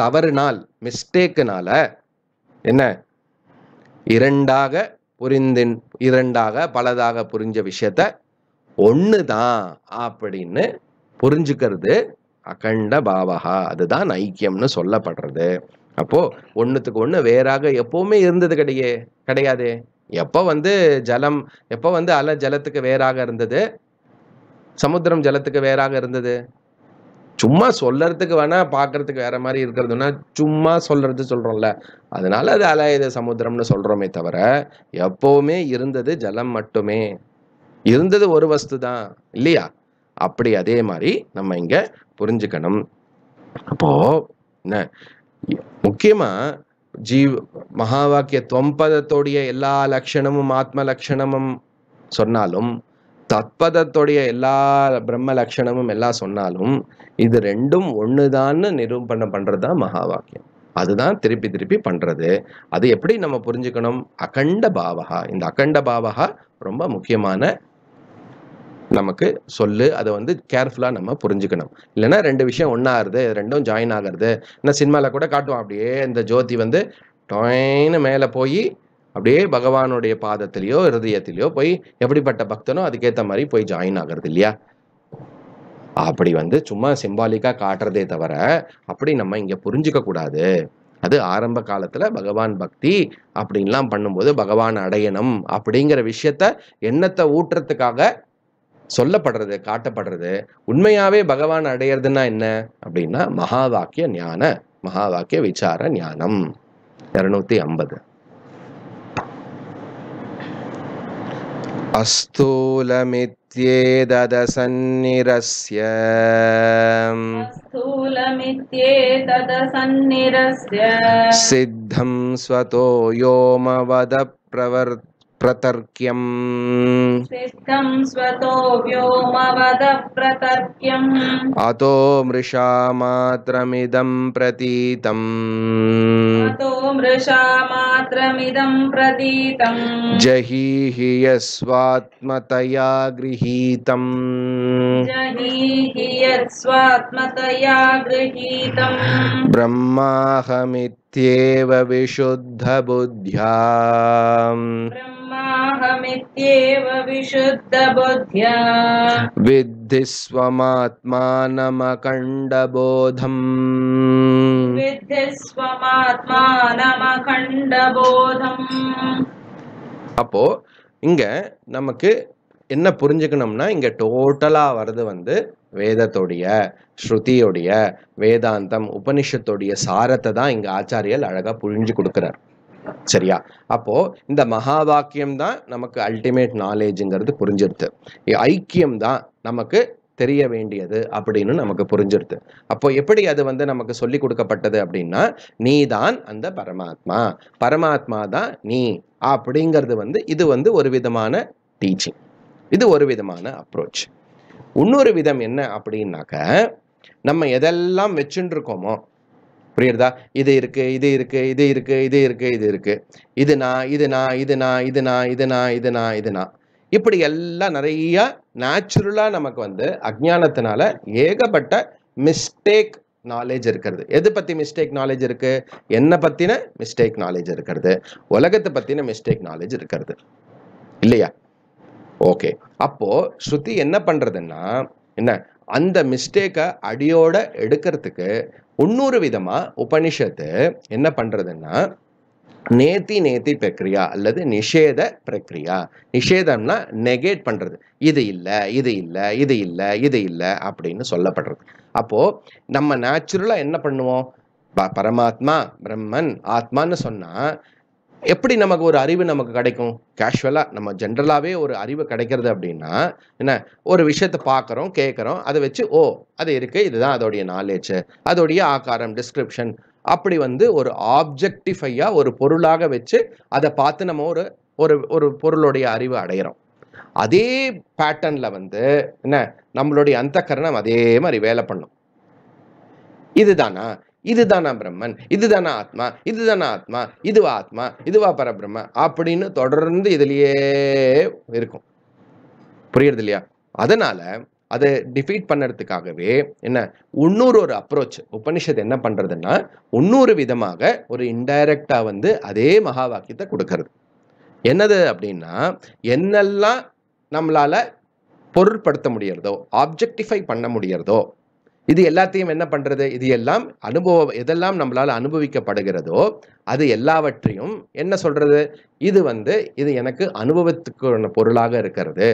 B: தவறுனால் மிஸ்டேக்குனால என்ன இரண்டாக புரிந்தின் இரண்டாக பலதாக புரிஞ்ச விஷயத்த ஒன்று தான் அப்படின்னு புரிஞ்சுக்கிறது அகண்ட பாவகா அதுதான் ஐக்கியம்னு சொல்லப்படுறது அப்போ ஒன்றுத்துக்கு ஒன்று வேறாக எப்பவுமே இருந்தது கிடையே கிடையாது எப்போ வந்து ஜலம் எப்போ வந்து அல ஜலத்துக்கு வேறாக இருந்தது சமுத்திரம் ஜலத்துக்கு வேறாக இருந்தது சும்மா சொல்கிறதுக்கு வேணால் பாக்குறதுக்கு வேற மாதிரி இருக்கிறதுனா சும்மா சொல்கிறது சொல்கிறோம்ல அதனால அது அலாயுத சமுத்திரம்னு சொல்கிறோமே தவிர எப்போவுமே இருந்தது ஜலம் மட்டுமே இருந்தது ஒரு வஸ்து தான் இல்லையா அப்படி அதே மாதிரி நம்ம இங்கே புரிஞ்சுக்கணும் அப்போது என்ன முக்கியமாக ஜீவ் வாக்கிய தொம்பதத்தோடைய எல்லா லட்சணமும் ஆத்ம லட்சணமும் சொன்னாலும் தத்பதத்துடைய எல்லா பிரம்ம லட்சணமும் எல்லாம் சொன்னாலும் இது ரெண்டும் ஒண்ணுதான்னு நிரூபணம் பண்றதுதான் தான் மகா வாக்கியம் அதுதான் திருப்பி திருப்பி பண்றது அது எப்படி நம்ம புரிஞ்சுக்கணும் அகண்ட பாவகா இந்த அகண்ட பாவகா ரொம்ப முக்கியமான நமக்கு சொல்லு அதை வந்து கேர்ஃபுல்லாக நம்ம புரிஞ்சுக்கணும் இல்லைன்னா ரெண்டு விஷயம் ஒன்றாகிறது ரெண்டும் ஜாயின் ஆகிறது இன்னும் சினிமாவில் கூட காட்டுவோம் அப்படியே இந்த ஜோதி வந்து டொயின்னு மேலே போய் அப்படியே பகவானுடைய பாதத்திலேயோ ஹிருதயத்திலேயோ போய் எப்படிப்பட்ட பக்தனோ அதுக்கேற்ற மாதிரி போய் ஜாயின் ஆகிறது இல்லையா அப்படி வந்து சும்மா சிம்பாலிக்கா காட்டுறதே தவிர அப்படி நம்ம இங்கே புரிஞ்சுக்க கூடாது அது ஆரம்ப காலத்தில் பகவான் பக்தி அப்படின்லாம் பண்ணும்போது பகவான் அடையணும் அப்படிங்கிற விஷயத்த எண்ணத்தை ஊட்டுறதுக்காக சொல்லப்படுறது காட்டப்படுறது உண்மையாவே பகவான் அடையிறதுன்னா என்ன அப்படின்னா மகா வாக்கிய ஞான மகா வாக்கிய விசார ஞானம் இரநூத்தி ஐம்பது अस्थूलमित्येतदसन्निरस्य सिद्धं स्वतो योमवदप्रवर्त प्रतर्क्यम्
A: स्वतो व्योमवद प्रतर्क्यम्
B: अतो मृषा मात्रमिदं प्रतीतम्
A: अतो मृषा मात्रमिदं प्रतीतम्
B: जहिहि यस्वात्मतया गृहीतम्
A: स्वात्मतया गृहीतं
B: ब्रह्माहमित्येव विशुद्धबुद्ध्या विद्धिस्वमात्मा नमखण्डबोधम्
A: विद्धिस्वमात्मा नमखण्डबोधम्
B: अपो इ என்ன புரிஞ்சுக்கணும்னா இங்கே டோட்டலாக வர்றது வந்து வேதத்தோடைய ஸ்ருதியோடைய வேதாந்தம் உபனிஷத்துடைய சாரத்தை தான் இங்கே ஆச்சாரியல் அழகாக புரிஞ்சு கொடுக்குறார் சரியா அப்போ இந்த மகா வாக்கியம் தான் நமக்கு அல்டிமேட் நாலேஜுங்கிறது புரிஞ்சிருது ஐக்கியம் தான் நமக்கு தெரிய வேண்டியது அப்படின்னு நமக்கு புரிஞ்சிருது அப்போ எப்படி அது வந்து நமக்கு சொல்லி கொடுக்கப்பட்டது அப்படின்னா நீ தான் அந்த பரமாத்மா பரமாத்மா தான் நீ அப்படிங்கிறது வந்து இது வந்து ஒரு விதமான டீச்சிங் இது ஒரு விதமான அப்ரோச் இன்னொரு விதம் என்ன அப்படின்னாக்க நம்ம எதெல்லாம் வச்சுட்டு இருக்கோமோ புரியுறதா இது இருக்கு இது இருக்கு இது இருக்கு இது இருக்கு இது இருக்கு இது நான் இது நான் இது நான் இது நான் இது நான் இது நான் இது நான் இப்படி எல்லாம் நிறைய நேச்சுரலாக நமக்கு வந்து அஜானத்தினால ஏகப்பட்ட மிஸ்டேக் நாலேஜ் இருக்கிறது எது பற்றி மிஸ்டேக் நாலேஜ் இருக்குது என்னை பற்றின மிஸ்டேக் நாலேஜ் இருக்கிறது உலகத்தை பற்றின மிஸ்டேக் நாலேஜ் இருக்கிறது இல்லையா ஓகே அப்போ ஸ்ருதி என்ன பண்ணுறதுன்னா என்ன அந்த மிஸ்டேக்கை அடியோட எடுக்கிறதுக்கு இன்னொரு விதமாக உபனிஷத்து என்ன பண்ணுறதுன்னா நேத்தி நேத்தி பிரக்ரியா அல்லது நிஷேத பிரக்ரியா நிஷேதம்னா நெகேட் பண்ணுறது இது இல்லை இது இல்லை இது இல்லை இது இல்லை அப்படின்னு சொல்லப்படுறது அப்போது நம்ம நேச்சுரலாக என்ன பண்ணுவோம் பரமாத்மா பிரம்மன் ஆத்மான்னு சொன்னால் எப்படி நமக்கு ஒரு அறிவு நமக்கு கிடைக்கும் கேஷுவலாக நம்ம ஜென்ரலாகவே ஒரு அறிவு கிடைக்கிறது அப்படின்னா என்ன ஒரு விஷயத்தை பார்க்குறோம் கேட்குறோம் அதை வச்சு ஓ அது இருக்குது இதுதான் அதோடைய நாலேஜ் அதோடைய ஆக்காரம் டிஸ்கிரிப்ஷன் அப்படி வந்து ஒரு ஆப்ஜெக்டிஃபையாக ஒரு பொருளாக வச்சு அதை பார்த்து நம்ம ஒரு ஒரு ஒரு பொருளுடைய அறிவு அடையிறோம் அதே பேட்டர்னில் வந்து என்ன நம்மளுடைய அந்த கரணம் அதே மாதிரி வேலை பண்ணும் இதுதானா இதுதானா பிரம்மன் இதுதானா ஆத்மா இதுதானா ஆத்மா இதுவா ஆத்மா இதுவா பரபிரம்ம அப்படின்னு தொடர்ந்து இதுலயே இருக்கும் புரியுறது இல்லையா அதனால அதை டிஃபீட் பண்ணுறதுக்காகவே என்ன இன்னொரு ஒரு அப்ரோச் உபனிஷத் என்ன பண்ணுறதுன்னா இன்னொரு விதமாக ஒரு இன்டைரக்டாக வந்து அதே மகா வாக்கியத்தை கொடுக்கறது என்னது அப்படின்னா என்னெல்லாம் நம்மளால் பொருட்படுத்த முடியறதோ ஆப்ஜெக்டிஃபை பண்ண முடியறதோ இது எல்லாத்தையும் என்ன பண்ணுறது இது எல்லாம் அனுபவம் எதெல்லாம் நம்மளால் அனுபவிக்கப்படுகிறதோ அது எல்லாவற்றையும் என்ன சொல்கிறது இது வந்து இது எனக்கு அனுபவத்துக்கு பொருளாக இருக்கிறது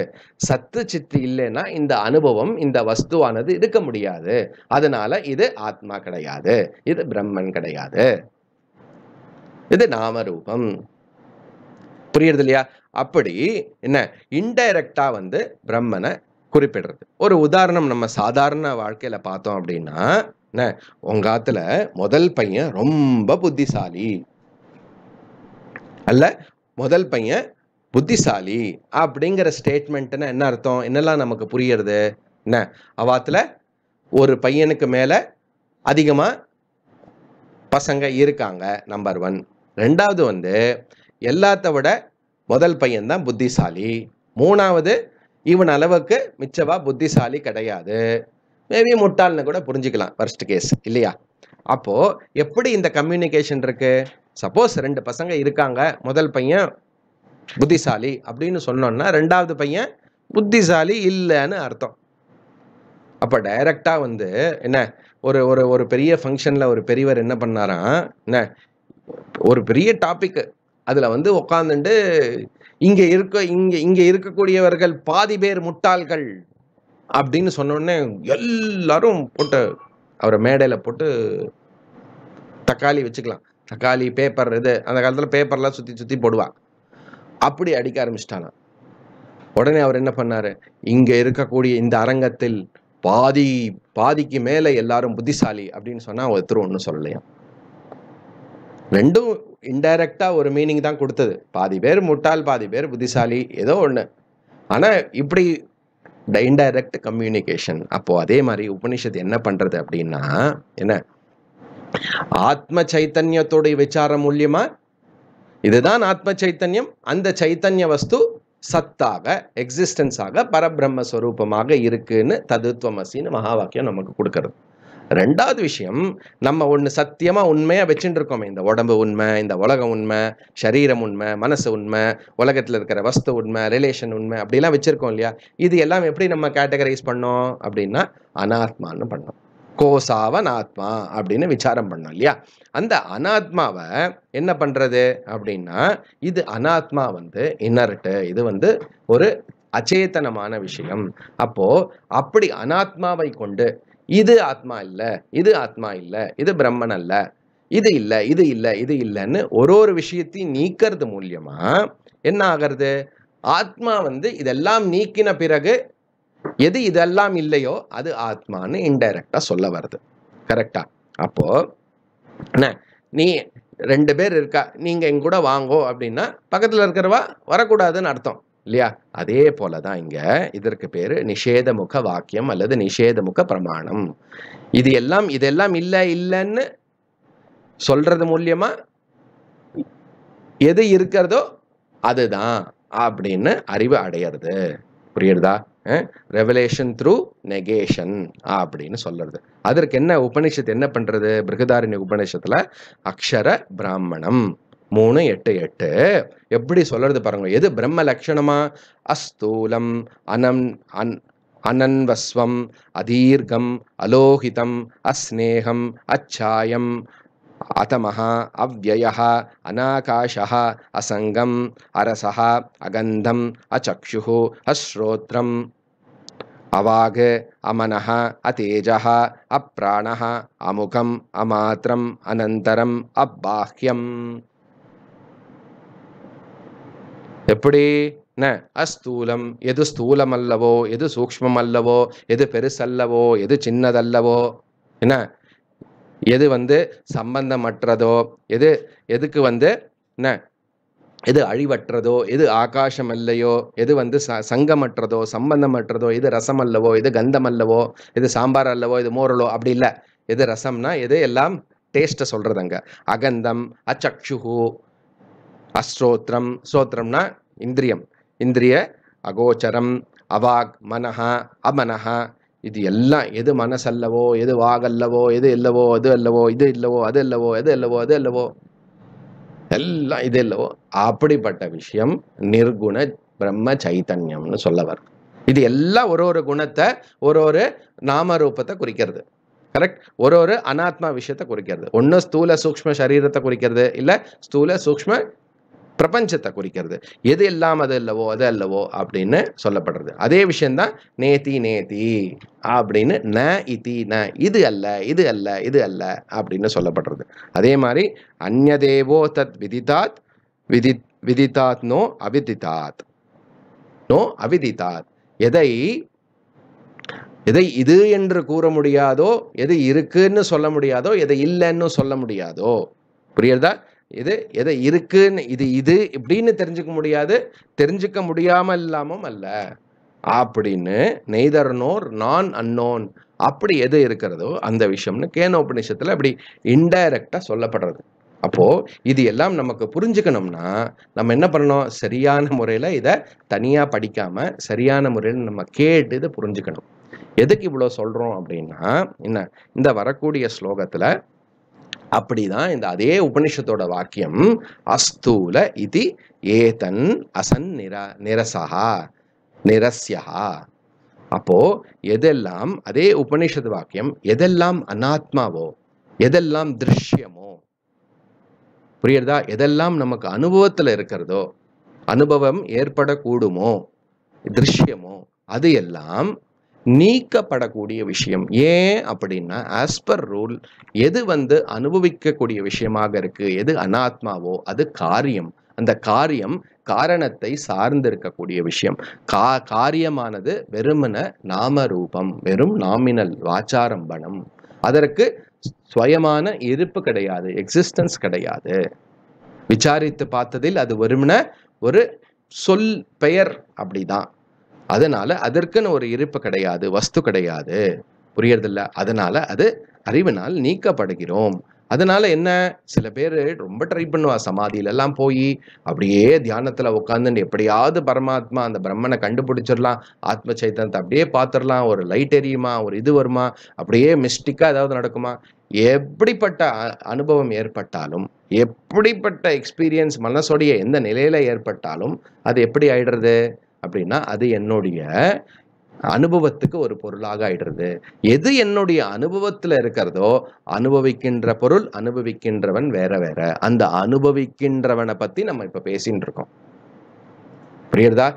B: சத்து சித்து இல்லைன்னா இந்த அனுபவம் இந்த வஸ்துவானது இருக்க முடியாது அதனால் இது ஆத்மா கிடையாது இது பிரம்மன் கிடையாது இது நாமரூபம் புரியுறது இல்லையா அப்படி என்ன இன்டைரக்டா வந்து பிரம்மனை குறிப்பிடுறது ஒரு உதாரணம் நம்ம சாதாரண வாழ்க்கையில் பார்த்தோம் அப்படின்னா என்ன உங்க ஆத்துல முதல் பையன் ரொம்ப புத்திசாலி அல்ல முதல் பையன் புத்திசாலி அப்படிங்கிற ஸ்டேட்மெண்ட்னா என்ன அர்த்தம் என்னெல்லாம் நமக்கு புரியறது என்ன அவாத்துல ஒரு பையனுக்கு மேலே அதிகமாக பசங்க இருக்காங்க நம்பர் ஒன் ரெண்டாவது வந்து எல்லாத்த விட முதல் பையன்தான் புத்திசாலி மூணாவது இவன் அளவுக்கு மிச்சவா புத்திசாலி கிடையாது மேபி முட்டாள்னு கூட புரிஞ்சுக்கலாம் ஃபர்ஸ்ட் கேஸ் இல்லையா அப்போ எப்படி இந்த கம்யூனிகேஷன் இருக்குது சப்போஸ் ரெண்டு பசங்க இருக்காங்க முதல் பையன் புத்திசாலி அப்படின்னு சொன்னோன்னா ரெண்டாவது பையன் புத்திசாலி இல்லைன்னு அர்த்தம் அப்போ டைரக்டா வந்து என்ன ஒரு ஒரு ஒரு பெரிய ஃபங்க்ஷனில் ஒரு பெரியவர் என்ன பண்ணாரா என்ன ஒரு பெரிய டாபிக் அதில் வந்து உட்காந்துட்டு இங்கே இருக்க இங்கே இங்கே இருக்கக்கூடியவர்கள் பாதி பேர் முட்டாள்கள் அப்படின்னு சொன்னோடனே எல்லாரும் போட்டு அவரை மேடையில் போட்டு தக்காளி வச்சுக்கலாம் தக்காளி பேப்பர் இது அந்த காலத்தில் பேப்பர்லாம் சுற்றி சுற்றி போடுவான் அப்படி அடிக்க ஆரம்பிச்சிட்டானா உடனே அவர் என்ன பண்ணார் இங்கே இருக்கக்கூடிய இந்த அரங்கத்தில் பாதி பாதிக்கு மேலே எல்லாரும் புத்திசாலி அப்படின்னு சொன்னால் ஒருத்தர் ஒன்றும் சொல்லலையா ரெண்டும் இன்டைரக்டாக ஒரு மீனிங் தான் கொடுத்தது பாதி பேர் முட்டாள் பாதி பேர் புத்திசாலி ஏதோ ஒன்று ஆனால் இப்படி இன்டைரக்ட் கம்யூனிகேஷன் அப்போது அதே மாதிரி உபனிஷத்து என்ன பண்ணுறது அப்படின்னா என்ன ஆத்ம சைத்தன்யத்தோடைய விசாரம் மூலியமா இதுதான் ஆத்ம சைத்தன்யம் அந்த சைத்தன்ய வஸ்து சத்தாக எக்ஸிஸ்டன்ஸாக பரபிரம்மஸ்வரூபமாக இருக்குன்னு தத்துவமசின்னு மகா வாக்கியம் நமக்கு கொடுக்கறது ரெண்டாவது விஷயம் நம்ம ஒன்று சத்தியமாக உண்மையாக வச்சுட்டு இருக்கோமே இந்த உடம்பு உண்மை இந்த உலகம் உண்மை சரீரம் உண்மை மனசு உண்மை உலகத்தில் இருக்கிற வஸ்து உண்மை ரிலேஷன் உண்மை அப்படிலாம் வச்சுருக்கோம் இல்லையா இது எல்லாம் எப்படி நம்ம கேட்டகரைஸ் பண்ணோம் அப்படின்னா அனாத்மான்னு பண்ணோம் கோசாவன் ஆத்மா அப்படின்னு விசாரம் பண்ணோம் இல்லையா அந்த அனாத்மாவை என்ன பண்ணுறது அப்படின்னா இது அனாத்மா வந்து இன்னர்ட்டு இது வந்து ஒரு அச்சேதனமான விஷயம் அப்போ அப்படி அனாத்மாவை கொண்டு இது ஆத்மா இல்லை இது ஆத்மா இல்லை இது பிரம்மன் அல்ல இது இல்லை இது இல்லை இது இல்லைன்னு ஒரு ஒரு விஷயத்தையும் நீக்கிறது மூலியமா என்ன ஆகிறது ஆத்மா வந்து இதெல்லாம் நீக்கின பிறகு எது இதெல்லாம் இல்லையோ அது ஆத்மான்னு இன்டைரக்டா சொல்ல வருது கரெக்டா அப்போ என்ன நீ ரெண்டு பேர் இருக்கா நீங்க எங்கூட வாங்கோ அப்படின்னா பக்கத்துல இருக்கிறவா வரக்கூடாதுன்னு அர்த்தம் இல்லையா அதே போல தான் இங்கே இதற்கு பேர் நிஷேதமுக வாக்கியம் அல்லது நிஷேதமுக பிரமாணம் இது எல்லாம் இதெல்லாம் இல்லை இல்லைன்னு சொல்றது மூலியமா எது இருக்கிறதோ அதுதான் அப்படின்னு அறிவு அடையிறது புரியுதா ரெவலேஷன் த்ரூ நெகேஷன் அப்படின்னு சொல்றது அதற்கு என்ன உபநிஷத்து என்ன பண்றது பிருகதாரணி உபநிஷத்துல அக்ஷர பிராமணம் மூணு எட்டு எட்டு எப்படி சொல்கிறது பாருங்க எது பிரம்ம லட்சணமா அஸ்தூலம் அனம் அன் அனன்வஸ்வம் அதீர்க்கம் அலோகிதம் அஸ்நேகம் அச்சாயம் அத்தம அவ்வய அநாகாஷ அசங்கம் அரச அகந்தம் அச்சு அஸ்ரோத்ரம் அவாக் அமனஹ அதேஜஹ அப்ராணஹ அமுகம் அமாத்திரம் அனந்தரம் அப்பாஹ்யம் எப்படி அஸ்தூலம் எது ஸ்தூலம் அல்லவோ எது சூக்மம் அல்லவோ எது பெருசல்லவோ எது சின்னதல்லவோ என்ன எது வந்து சம்பந்தமற்றதோ எது எதுக்கு வந்து என்ன எது அழிவற்றதோ எது ஆகாசம் அல்லையோ எது வந்து ச சங்கமற்றதோ சம்பந்தமற்றதோ எது ரசம் அல்லவோ எது கந்தம் அல்லவோ இது சாம்பார் அல்லவோ இது மோரலோ அப்படி இல்லை எது ரசம்னா எது எல்லாம் டேஸ்ட்டை சொல்கிறதுங்க அகந்தம் அச்சக்ஷுகு அஸ்ரோத்ரம் ஸ்ரோத்ரம்னா இந்திரியம் இந்திரிய அகோச்சரம் அவாக் மனஹா அமனஹா இது எல்லாம் எது மனசல்லவோ எது வாகல்லவோ எது இல்லவோ அது அல்லவோ இது இல்லவோ அது இல்லவோ எது இல்லவோ அது இல்லவோ எல்லாம் இது இல்லவோ அப்படிப்பட்ட விஷயம் நிர்குண பிரம்ம சைத்தன்யம்னு சொல்லவர் இது எல்லாம் ஒரு ஒரு குணத்தை ஒரு ஒரு நாமரூபத்தை குறிக்கிறது கரெக்ட் ஒரு ஒரு அனாத்மா விஷயத்தை குறிக்கிறது ஒன்று ஸ்தூல சூக்ம சரீரத்தை குறிக்கிறது இல்லை ஸ்தூல சூக்ம பிரபஞ்சத்தை குறிக்கிறது எது எல்லாம் அது அல்லவோ அது அல்லவோ அப்படின்னு சொல்லப்படுறது அதே விஷயம்தான் நேத்தி நேத்தி அப்படின்னு ந இத்தி ந இது அல்ல இது அல்ல இது அல்ல அப்படின்னு சொல்லப்படுறது அதே மாதிரி அந்நதேவோ தத் விதித்தாத் விதி விதித்தாத் நோ அவிதித்தாத் நோ அவிதித்தாத் எதை எதை இது என்று கூற முடியாதோ எது இருக்குன்னு சொல்ல முடியாதோ எதை இல்லைன்னு சொல்ல முடியாதோ புரியுறதா இது எதை இருக்குன்னு இது இது இப்படின்னு தெரிஞ்சுக்க முடியாது தெரிஞ்சுக்க முடியாமல் இல்லாமல் அல்ல அப்படின்னு நெய்தர் நோர் நான் அன்னோன் அப்படி எது இருக்கிறதோ அந்த விஷயம்னு கேனோபனிஷத்தில் அப்படி இன்டைரக்டாக சொல்லப்படுறது அப்போது இது எல்லாம் நமக்கு புரிஞ்சுக்கணும்னா நம்ம என்ன பண்ணணும் சரியான முறையில் இதை தனியாக படிக்காமல் சரியான முறையில் நம்ம கேட்டு இதை புரிஞ்சுக்கணும் எதுக்கு இவ்வளோ சொல்கிறோம் அப்படின்னா என்ன இந்த வரக்கூடிய ஸ்லோகத்தில் அப்படிதான் இந்த அதே உபனிஷத்தோட வாக்கியம் அஸ்தூல இது ஏதன் அசன் நிர நிரசகா நிரஸ்யா அப்போ எதெல்லாம் அதே உபனிஷத் வாக்கியம் எதெல்லாம் அனாத்மாவோ எதெல்லாம் திருஷ்யமோ புரியுறதா எதெல்லாம் நமக்கு அனுபவத்தில் இருக்கிறதோ அனுபவம் ஏற்படக்கூடுமோ திருஷ்யமோ அது எல்லாம் நீக்கப்படக்கூடிய விஷயம் ஏன் அப்படின்னா ஆஸ் பர் ரூல் எது வந்து அனுபவிக்கக்கூடிய விஷயமாக இருக்கு எது அனாத்மாவோ அது காரியம் அந்த காரியம் காரணத்தை சார்ந்திருக்கக்கூடிய விஷயம் கா காரியமானது வெறுமன நாம ரூபம் வெறும் நாமினல் வாச்சாரம்பணம் அதற்கு சுயமான இருப்பு கிடையாது எக்ஸிஸ்டன்ஸ் கிடையாது விசாரித்து பார்த்ததில் அது வெறுமன ஒரு சொல் பெயர் அப்படிதான் அதனால அதற்குன்னு ஒரு இருப்பு கிடையாது வஸ்து கிடையாது புரியறதில்ல அதனால அது அறிவினால் நீக்கப்படுகிறோம் அதனால என்ன சில பேர் ரொம்ப ட்ரை பண்ணுவா எல்லாம் போய் அப்படியே தியானத்தில் உட்காந்து எப்படியாவது பரமாத்மா அந்த பிரம்மனை கண்டுபிடிச்சிடலாம் ஆத்ம சைத்தனத்தை அப்படியே பார்த்துடலாம் ஒரு லைட் எரியுமா ஒரு இது வருமா அப்படியே மிஸ்டிக்காக ஏதாவது நடக்குமா எப்படிப்பட்ட அனுபவம் ஏற்பட்டாலும் எப்படிப்பட்ட எக்ஸ்பீரியன்ஸ் மனசோடைய எந்த நிலையில ஏற்பட்டாலும் அது எப்படி ஆயிடுறது அப்படின்னா அது என்னுடைய அனுபவத்துக்கு ஒரு பொருளாக ஆயிடுறது எது என்னுடைய அனுபவத்துல இருக்கிறதோ அனுபவிக்கின்ற பொருள் அனுபவிக்கின்றவன் வேற வேற அந்த அனுபவிக்கின்றவனை பத்தி நம்ம இப்ப பேசின்னு இருக்கோம் புரியுறதா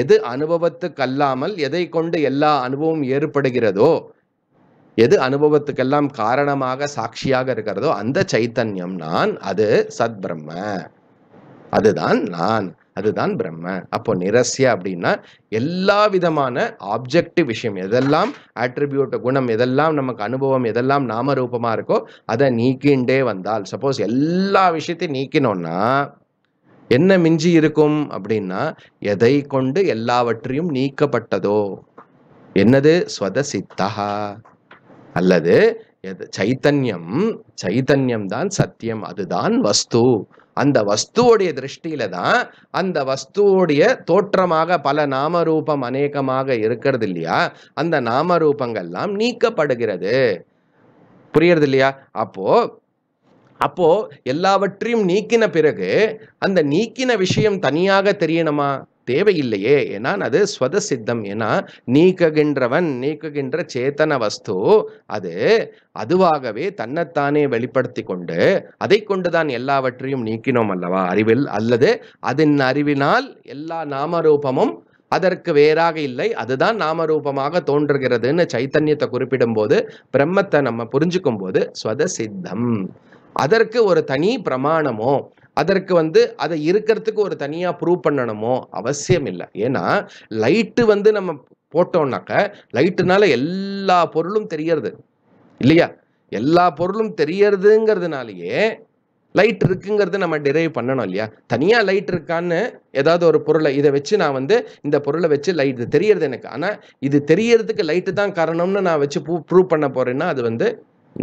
B: எது அனுபவத்துக்கல்லாமல் எதை கொண்டு எல்லா அனுபவம் ஏற்படுகிறதோ எது அனுபவத்துக்கெல்லாம் காரணமாக சாட்சியாக இருக்கிறதோ அந்த சைத்தன்யம் நான் அது சத்பிரம்ம அதுதான் நான் அதுதான் பிரம்ம அப்போ நிரசிய அப்படின்னா எல்லா விதமான ஆப்ஜெக்டிவ் விஷயம் எதெல்லாம் ஆட்ரிபியூட் குணம் எதெல்லாம் நமக்கு அனுபவம் எதெல்லாம் நாமரூபமாக இருக்கோ அதை நீக்கிண்டே வந்தால் சப்போஸ் எல்லா விஷயத்தையும் நீக்கினோன்னா என்ன மிஞ்சி இருக்கும் அப்படின்னா எதை கொண்டு எல்லாவற்றையும் நீக்கப்பட்டதோ என்னது ஸ்வத சித்தா அல்லது சைத்தன்யம் சைத்தன்யம் தான் சத்தியம் அதுதான் வஸ்து அந்த வஸ்துவோடைய திருஷ்டியில தான் அந்த வஸ்துவோடைய தோற்றமாக பல நாமரூபம் அநேகமாக இருக்கிறது இல்லையா அந்த நாமரூபங்கள்லாம் நீக்கப்படுகிறது புரியறது இல்லையா அப்போ அப்போ எல்லாவற்றையும் நீக்கின பிறகு அந்த நீக்கின விஷயம் தனியாக தெரியணுமா தேவையில்லையே ஏன்னா அது ஸ்வத சித்தம் ஏன்னா நீக்குகின்றவன் நீக்குகின்ற சேத்தன வஸ்து அது அதுவாகவே தன்னைத்தானே வெளிப்படுத்தி கொண்டு அதை கொண்டுதான் எல்லாவற்றையும் நீக்கினோம் அல்லவா அறிவில் அல்லது அதன் அறிவினால் எல்லா நாமரூபமும் அதற்கு வேறாக இல்லை அதுதான் நாமரூபமாக தோன்றுகிறதுன்னு சைத்தன்யத்தை குறிப்பிடும் போது பிரம்மத்தை நம்ம புரிஞ்சுக்கும் போது ஸ்வத சித்தம் அதற்கு ஒரு தனி பிரமாணமோ அதற்கு வந்து அதை இருக்கிறதுக்கு ஒரு தனியாக ப்ரூவ் பண்ணணுமோ அவசியம் இல்லை ஏன்னா லைட்டு வந்து நம்ம போட்டோம்னாக்க லைட்டுனால எல்லா பொருளும் தெரியறது இல்லையா எல்லா பொருளும் தெரியறதுங்கிறதுனாலயே லைட் இருக்குங்கிறத நம்ம டிரைவ் பண்ணணும் இல்லையா தனியாக லைட் இருக்கான்னு ஏதாவது ஒரு பொருளை இதை வச்சு நான் வந்து இந்த பொருளை வச்சு லைட் இது தெரியறது எனக்கு ஆனால் இது தெரியறதுக்கு லைட்டு தான் காரணம்னு நான் வச்சு ப்ரூவ் பண்ண போறேன்னா அது வந்து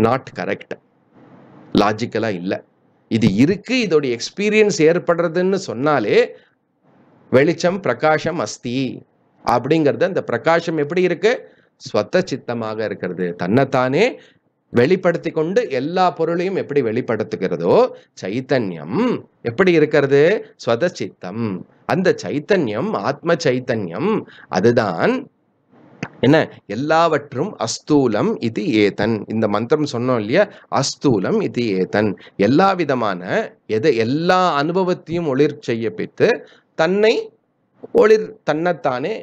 B: நாட் கரெக்ட் லாஜிக்கலாக இல்லை இது இருக்கு இதோடைய எக்ஸ்பீரியன்ஸ் ஏற்படுறதுன்னு சொன்னாலே வெளிச்சம் பிரகாஷம் அஸ்தி அப்படிங்கிறது அந்த பிரகாஷம் எப்படி இருக்கு ஸ்வத்த சித்தமாக இருக்கிறது தன்னைத்தானே வெளிப்படுத்தி கொண்டு எல்லா பொருளையும் எப்படி வெளிப்படுத்துகிறதோ சைத்தன்யம் எப்படி இருக்கிறது ஸ்வத சித்தம் அந்த சைத்தன்யம் ஆத்ம சைத்தன்யம் அதுதான் என்ன எல்லாவற்றும் அஸ்தூலம் இது ஏதன் இந்த மந்திரம் சொன்னோம் இல்லையா அஸ்தூலம் இது ஏதன் எல்லா விதமான எதை எல்லா அனுபவத்தையும் ஒளிர் செய்ய பெற்று தன்னை ஒளிர் தன்னைத்தானே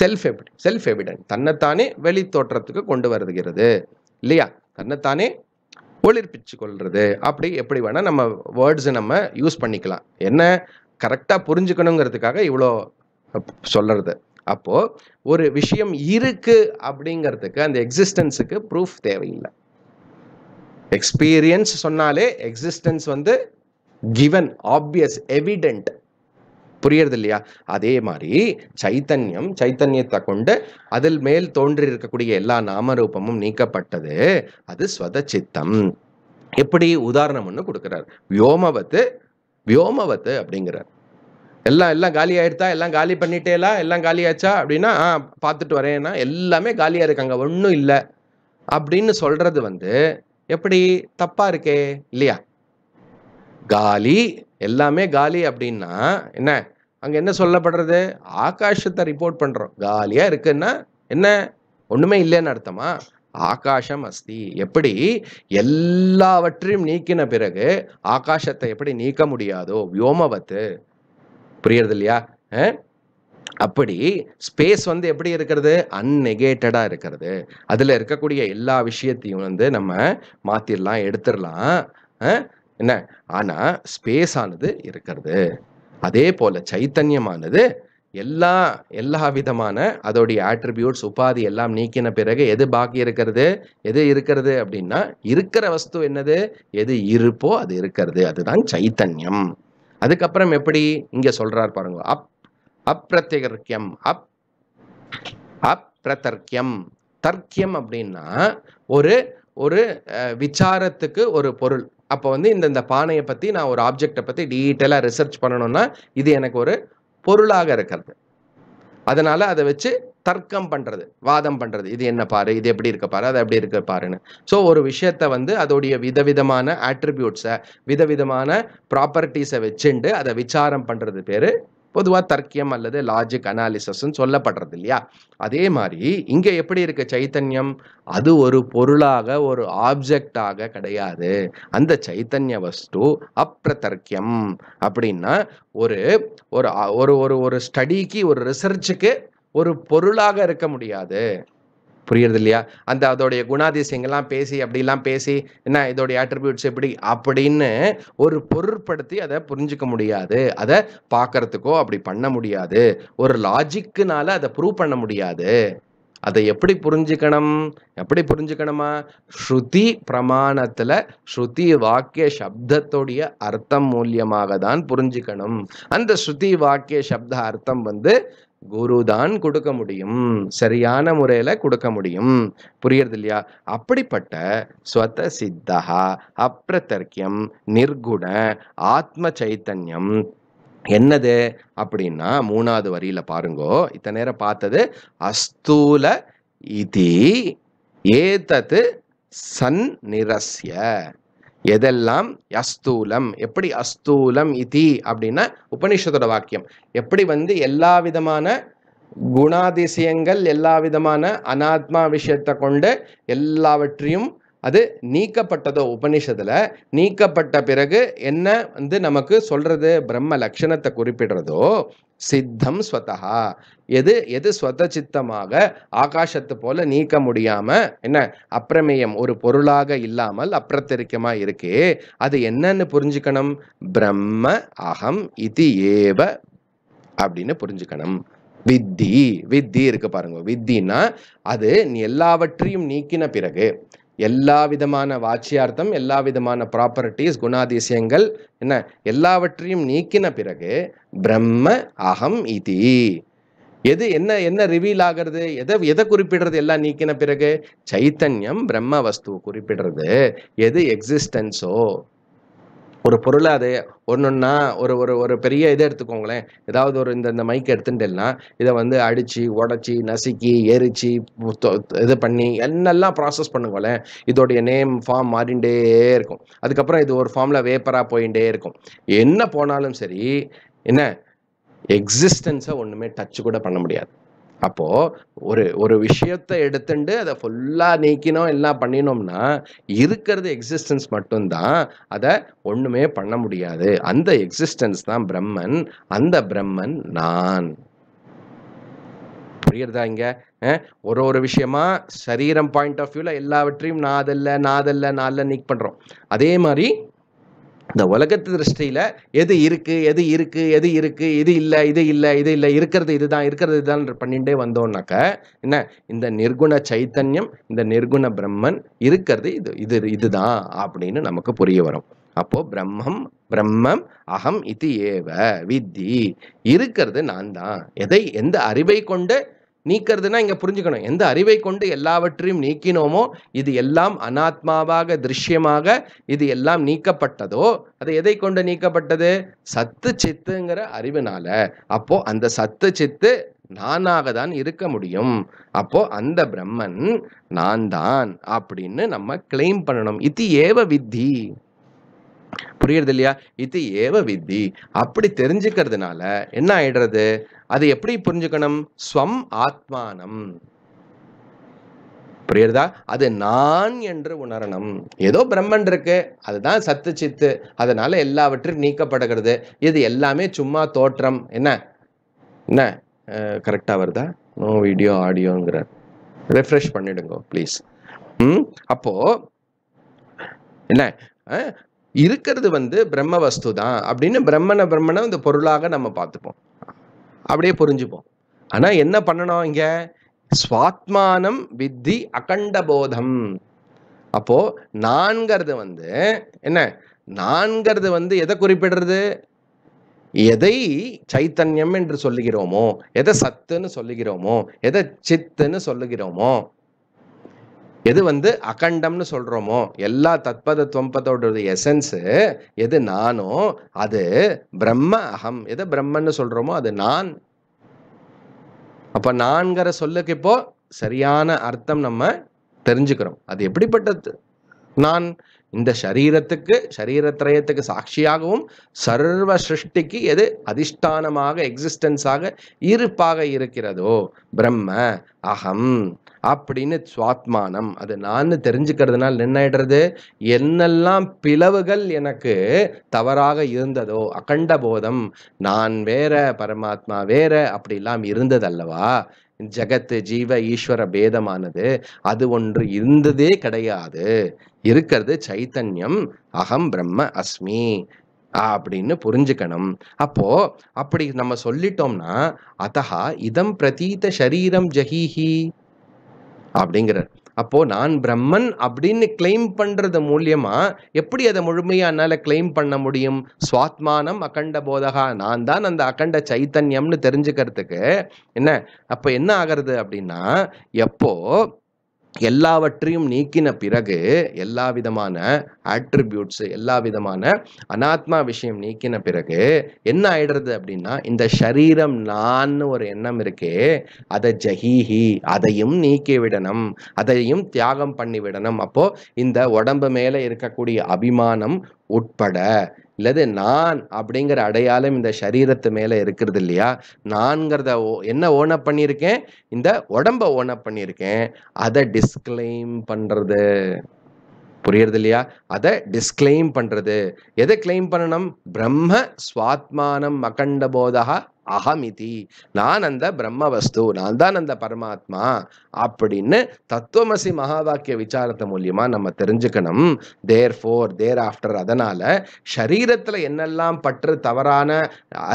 B: செல்ஃப் எவிட் செல்ஃப் எவிடன் தன்னைத்தானே வெளி தோற்றத்துக்கு கொண்டு வருகிறது இல்லையா தன்னைத்தானே ஒளிர்பிச்சு கொள்றது அப்படி எப்படி வேணால் நம்ம வேர்ட்ஸை நம்ம யூஸ் பண்ணிக்கலாம் என்ன கரெக்டாக புரிஞ்சுக்கணுங்கிறதுக்காக இவ்வளோ சொல்றது அப்போது ஒரு விஷயம் இருக்குது அப்படிங்கிறதுக்கு அந்த எக்ஸிஸ்டன்ஸுக்கு ப்ரூஃப் தேவையில்லை எக்ஸ்பீரியன்ஸ் சொன்னாலே எக்ஸிஸ்டன்ஸ் வந்து கிவன் ஆப்வியஸ் எவிடென்ட் புரியுறது இல்லையா அதே மாதிரி சைத்தன்யம் சைத்தன்யத்தை கொண்டு அதில் மேல் தோன்றி இருக்கக்கூடிய எல்லா நாமரூபமும் நீக்கப்பட்டது அது ஸ்வத சித்தம் எப்படி உதாரணம் ஒன்று கொடுக்குறார் வியோமவத்து வியோமவத்து அப்படிங்கிறார் எல்லாம் எல்லாம் காலி ஆயிடுதா எல்லாம் காலி பண்ணிட்டேலா எல்லாம் காலி ஆச்சா அப்படின்னா ஆ பார்த்துட்டு வரேன்னா எல்லாமே காலியாக இருக்காங்க ஒன்றும் இல்லை அப்படின்னு சொல்றது வந்து எப்படி தப்பா இருக்கே இல்லையா காலி எல்லாமே காலி அப்படின்னா என்ன அங்கே என்ன சொல்லப்படுறது ஆகாஷத்தை ரிப்போர்ட் பண்ணுறோம் காலியாக இருக்குன்னா என்ன ஒன்றுமே இல்லைன்னு அர்த்தமா ஆகாஷம் அஸ்தி எப்படி எல்லாவற்றையும் நீக்கின பிறகு ஆகாசத்தை எப்படி நீக்க முடியாதோ வியோமவத்து புரியுறது இல்லையா அப்படி ஸ்பேஸ் வந்து எப்படி இருக்கிறது அந்நெகேட்டடாக இருக்கிறது அதில் இருக்கக்கூடிய எல்லா விஷயத்தையும் வந்து நம்ம மாற்றிடலாம் எடுத்துடலாம் என்ன ஆனால் ஸ்பேஸ் ஆனது இருக்கிறது அதே போல் சைத்தன்யமானது எல்லா எல்லா விதமான அதோடைய ஆட்ரிபியூட்ஸ் உபாதி எல்லாம் நீக்கின பிறகு எது பாக்கி இருக்கிறது எது இருக்கிறது அப்படின்னா இருக்கிற வஸ்து என்னது எது இருப்போ அது இருக்கிறது அதுதான் சைத்தன்யம் அதுக்கப்புறம் எப்படி இங்கே சொல்கிறார் பாருங்க அப் அப்ரத்தியம் அப் அப்ரத்தர்க்கியம் தர்க்கியம் அப்படின்னா ஒரு ஒரு விசாரத்துக்கு ஒரு பொருள் அப்போ வந்து இந்த இந்த பானையை பற்றி நான் ஒரு ஆப்ஜெக்டை பற்றி டீட்டெயிலாக ரிசர்ச் பண்ணணும்னா இது எனக்கு ஒரு பொருளாக இருக்கிறது அதனால் அதை வச்சு தர்க்கம் பண்ணுறது வாதம் பண்ணுறது இது என்ன பாரு இது எப்படி இருக்க பாரு அது எப்படி இருக்க பாருன்னு ஸோ ஒரு விஷயத்த வந்து அதோடைய விதவிதமான ஆட்ரிபியூட்ஸை விதவிதமான ப்ராப்பர்ட்டிஸை வச்சுண்டு அதை விசாரம் பண்ணுறது பேர் பொதுவாக தர்க்கியம் அல்லது லாஜிக் அனாலிசஸ்ன்னு சொல்லப்படுறது இல்லையா அதே மாதிரி இங்கே எப்படி இருக்க சைத்தன்யம் அது ஒரு பொருளாக ஒரு ஆப்ஜெக்டாக கிடையாது அந்த சைத்தன்ய வஸ்து அப்ரதர்க்கியம் அப்படின்னா ஒரு ஒரு ஒரு ஒரு ஸ்டடிக்கு ஒரு ரிசர்ச்சுக்கு ஒரு பொருளாக இருக்க முடியாது புரியுறது இல்லையா அந்த அதோடைய குணாதிசயங்கள்லாம் பேசி அப்படிலாம் பேசி என்ன இதோடைய ஆட்ரிபியூட்ஸ் எப்படி அப்படின்னு ஒரு பொருட்படுத்தி அதை புரிஞ்சிக்க முடியாது அதை பார்க்கறதுக்கோ அப்படி பண்ண முடியாது ஒரு லாஜிக்குனால அதை ப்ரூவ் பண்ண முடியாது அதை எப்படி புரிஞ்சுக்கணும் எப்படி புரிஞ்சுக்கணுமா ஸ்ருதி பிரமாணத்துல ஸ்ருதி வாக்கிய சப்தத்துடைய அர்த்தம் மூலியமாக தான் புரிஞ்சுக்கணும் அந்த ஸ்ருதி வாக்கிய சப்த அர்த்தம் வந்து குரு தான் கொடுக்க முடியும் சரியான முறையில் கொடுக்க முடியும் புரியுறது இல்லையா அப்படிப்பட்ட ஸ்வத சித்தகா அப்ரத்தர்க்கியம் நிர்குண ஆத்ம சைத்தன்யம் என்னது அப்படின்னா மூணாவது வரியில பாருங்கோ இத்தனை நேரம் பார்த்தது அஸ்தூல இதி ஏதத்து சன் எதெல்லாம் அஸ்தூலம் எப்படி அஸ்தூலம் இதி அப்படின்னா உபனிஷத்தோட வாக்கியம் எப்படி வந்து எல்லா விதமான குணாதிசயங்கள் எல்லா விதமான அனாத்மா விஷயத்தை கொண்டு எல்லாவற்றையும் அது நீக்கப்பட்டதோ உபனிஷத்தில் நீக்கப்பட்ட பிறகு என்ன வந்து நமக்கு சொல்கிறது பிரம்ம லட்சணத்தை குறிப்பிடுறதோ சித்தம் ஸ்வதா எது எது ஸ்வத சித்தமாக ஆகாசத்து போல நீக்க முடியாம என்ன அப்பிரமேயம் ஒரு பொருளாக இல்லாமல் அப்பிரத்தரிக்கமா இருக்கு அது என்னன்னு புரிஞ்சுக்கணும் பிரம்ம அகம் இது ஏவ அப்படின்னு புரிஞ்சுக்கணும் வித்தி வித்தி இருக்கு பாருங்க வித்தின்னா அது எல்லாவற்றையும் நீக்கின பிறகு எல்லா விதமான வாச்சியார்த்தம் எல்லா விதமான ப்ராப்பர்ட்டிஸ் குணாதிசயங்கள் என்ன எல்லாவற்றையும் நீக்கின பிறகு பிரம்ம அகம் இதி எது என்ன என்ன ரிவீல் ஆகிறது எதை எதை குறிப்பிடுறது எல்லாம் நீக்கின பிறகு சைத்தன்யம் பிரம்ம வஸ்து குறிப்பிடுறது எது எக்ஸிஸ்டன்ஸோ ஒரு பொருளாக அது ஒன்றுன்னா ஒரு ஒரு ஒரு பெரிய இதை எடுத்துக்கோங்களேன் ஏதாவது ஒரு இந்த இந்த மைக் எடுத்துட்டேன்னா இதை வந்து அடித்து உடச்சி நசுக்கி எரிச்சு இது பண்ணி என்னெல்லாம் ப்ராசஸ் பண்ணுங்களேன் இதோடைய நேம் ஃபார்ம் மாறிண்டே இருக்கும் அதுக்கப்புறம் இது ஒரு ஃபார்மில் வேப்பராக போயிட்டே இருக்கும் என்ன போனாலும் சரி என்ன எக்ஸிஸ்டன்ஸை ஒன்றுமே டச் கூட பண்ண முடியாது அப்போ ஒரு ஒரு விஷயத்தை எடுத்துட்டு அதை ஃபுல்லாக நீக்கினோம் எல்லாம் பண்ணினோம்னா இருக்கிறது எக்ஸிஸ்டன்ஸ் மட்டும்தான் அதை ஒன்றுமே பண்ண முடியாது அந்த எக்ஸிஸ்டன்ஸ் தான் பிரம்மன் அந்த பிரம்மன் நான் புரியுறதா இங்க ஒரு ஒரு விஷயமா சரீரம் பாயிண்ட் ஆஃப் வியூவில் எல்லாவற்றையும் நான் அதில் நான் அதில் நான் நீக் பண்ணுறோம் அதே மாதிரி இந்த உலகத்து திருஷ்டியில் எது இருக்குது எது இருக்குது எது இருக்குது இது இல்லை இது இல்லை இது இல்லை இருக்கிறது இதுதான் இருக்கிறது இதுதான் பண்ணிகிட்டே வந்தோம்னாக்க என்ன இந்த நிர்குண சைத்தன்யம் இந்த நிர்குண பிரம்மன் இருக்கிறது இது இது இதுதான் அப்படின்னு நமக்கு புரிய வரும் அப்போது பிரம்மம் பிரம்மம் அகம் இது ஏவ வித்தி இருக்கிறது நான் தான் எதை எந்த அறிவை கொண்டு நீக்கிறதுனா இங்கே புரிஞ்சுக்கணும் எந்த அறிவை கொண்டு எல்லாவற்றையும் நீக்கினோமோ இது எல்லாம் அனாத்மாவாக திருஷ்யமாக இது எல்லாம் நீக்கப்பட்டதோ அது எதை கொண்டு நீக்கப்பட்டது சத்து சித்துங்கிற அறிவினால அப்போ அந்த சத்து சித்து நானாக தான் இருக்க முடியும் அப்போ அந்த பிரம்மன் நான் தான் அப்படின்னு நம்ம கிளைம் பண்ணணும் இது ஏவ வித்தி புரியுறது இல்லையா இது ஏவ வித்தி அப்படி தெரிஞ்சுக்கிறதுனால என்ன ஆயிடுறது அது எப்படி புரிஞ்சுக்கணும் ஸ்வம் ஆத்மானம் புரியுறதா அது நான் என்று உணரணும் ஏதோ பிரம்மன் இருக்கு அதுதான் சத்து சித்து அதனால எல்லாவற்றும் நீக்கப்படுகிறது இது எல்லாமே சும்மா தோற்றம் என்ன என்ன கரெக்டா வருதா நோ வீடியோ ஆடியோங்கிற ரெஃப்ரெஷ் பண்ணிடுங்க ப்ளீஸ் ம் அப்போ என்ன இருக்கிறது வந்து பிரம்ம வஸ்து தான் அப்படின்னு பிரம்மண பிரம்மனை இந்த பொருளாக நம்ம பார்த்துப்போம் அப்படியே புரிஞ்சுப்போம் ஆனால் என்ன பண்ணணும் இங்கே சுவாத்மானம் வித்தி அகண்ட போதம் அப்போ நான்கிறது வந்து என்ன நான்கிறது வந்து எதை குறிப்பிடுறது எதை சைத்தன்யம் என்று சொல்லுகிறோமோ எதை சத்துன்னு சொல்லுகிறோமோ எதை சித்துன்னு சொல்லுகிறோமோ எது வந்து அகண்டம்னு சொல்கிறோமோ எல்லா தத்பத தொம்பத்தோட எசன்ஸு எது நானோ அது பிரம்ம அகம் எது பிரம்மன்னு சொல்கிறோமோ அது நான் அப்போ நான்கிற சொல்லுக்கு இப்போ சரியான அர்த்தம் நம்ம தெரிஞ்சுக்கிறோம் அது எப்படிப்பட்டது நான் இந்த சரீரத்துக்கு சரீரத்ரயத்துக்கு சாட்சியாகவும் சர்வ சிருஷ்டிக்கு எது அதிஷ்டானமாக எக்ஸிஸ்டன்ஸாக இருப்பாக இருக்கிறதோ பிரம்ம அகம் அப்படின்னு சுவாத்மானம் அது நான் தெரிஞ்சுக்கிறதுனால என்ன ஆயிடுறது என்னெல்லாம் பிளவுகள் எனக்கு தவறாக இருந்ததோ அகண்ட போதம் நான் வேற பரமாத்மா வேற அப்படிலாம் இருந்ததல்லவா ஜகத்து ஜீவ ஈஸ்வர பேதமானது அது ஒன்று இருந்ததே கிடையாது இருக்கிறது சைத்தன்யம் அகம் பிரம்ம அஸ்மி அப்படின்னு புரிஞ்சுக்கணும் அப்போ அப்படி நம்ம சொல்லிட்டோம்னா அத்தகா இதம் பிரதீத சரீரம் ஜஹீஹி அப்படிங்கிறார் அப்போது நான் பிரம்மன் அப்படின்னு கிளைம் பண்ணுறது மூலியமா எப்படி அதை முழுமையாக என்னால் கிளைம் பண்ண முடியும் சுவாத்மானம் அகண்ட போதகா நான் தான் அந்த அகண்ட சைத்தன்யம்னு தெரிஞ்சுக்கிறதுக்கு என்ன அப்போ என்ன ஆகிறது அப்படின்னா எப்போது எல்லாவற்றையும் நீக்கின பிறகு எல்லா விதமான ஆட்ரிபியூட்ஸ் எல்லா விதமான அனாத்மா விஷயம் நீக்கின பிறகு என்ன ஆயிடுறது அப்படின்னா இந்த சரீரம் நான் ஒரு எண்ணம் இருக்கே அதை ஜஹீஹி அதையும் நீக்கி விடணும் அதையும் தியாகம் பண்ணி விடணும் அப்போ இந்த உடம்பு மேலே இருக்கக்கூடிய அபிமானம் உட்பட இல்லது நான் அப்படிங்கிற அடையாளம் இந்த சரீரத்து மேலே இருக்கிறது இல்லையா நான்கிறத ஓ என்ன ஓன் அப் பண்ணியிருக்கேன் இந்த உடம்பை ஓன் அப் பண்ணியிருக்கேன் அதை டிஸ்கிளைம் பண்ணுறது புரியுறது இல்லையா அதை டிஸ்கிளைம் பண்ணுறது எதை கிளைம் பண்ணணும் பிரம்ம சுவாத்மானம் மகண்ட போதகா அகமிதி நான் அந்த பிரம்ம வஸ்து நான் தான் அந்த பரமாத்மா அப்படின்னு தத்துவமசி மகா வாக்கிய விசாரத்தை மூலியமா நம்ம தெரிஞ்சுக்கணும் தேர் ஃபோர் தேர் ஆஃப்டர் அதனால சரீரத்துல என்னெல்லாம் பற்று தவறான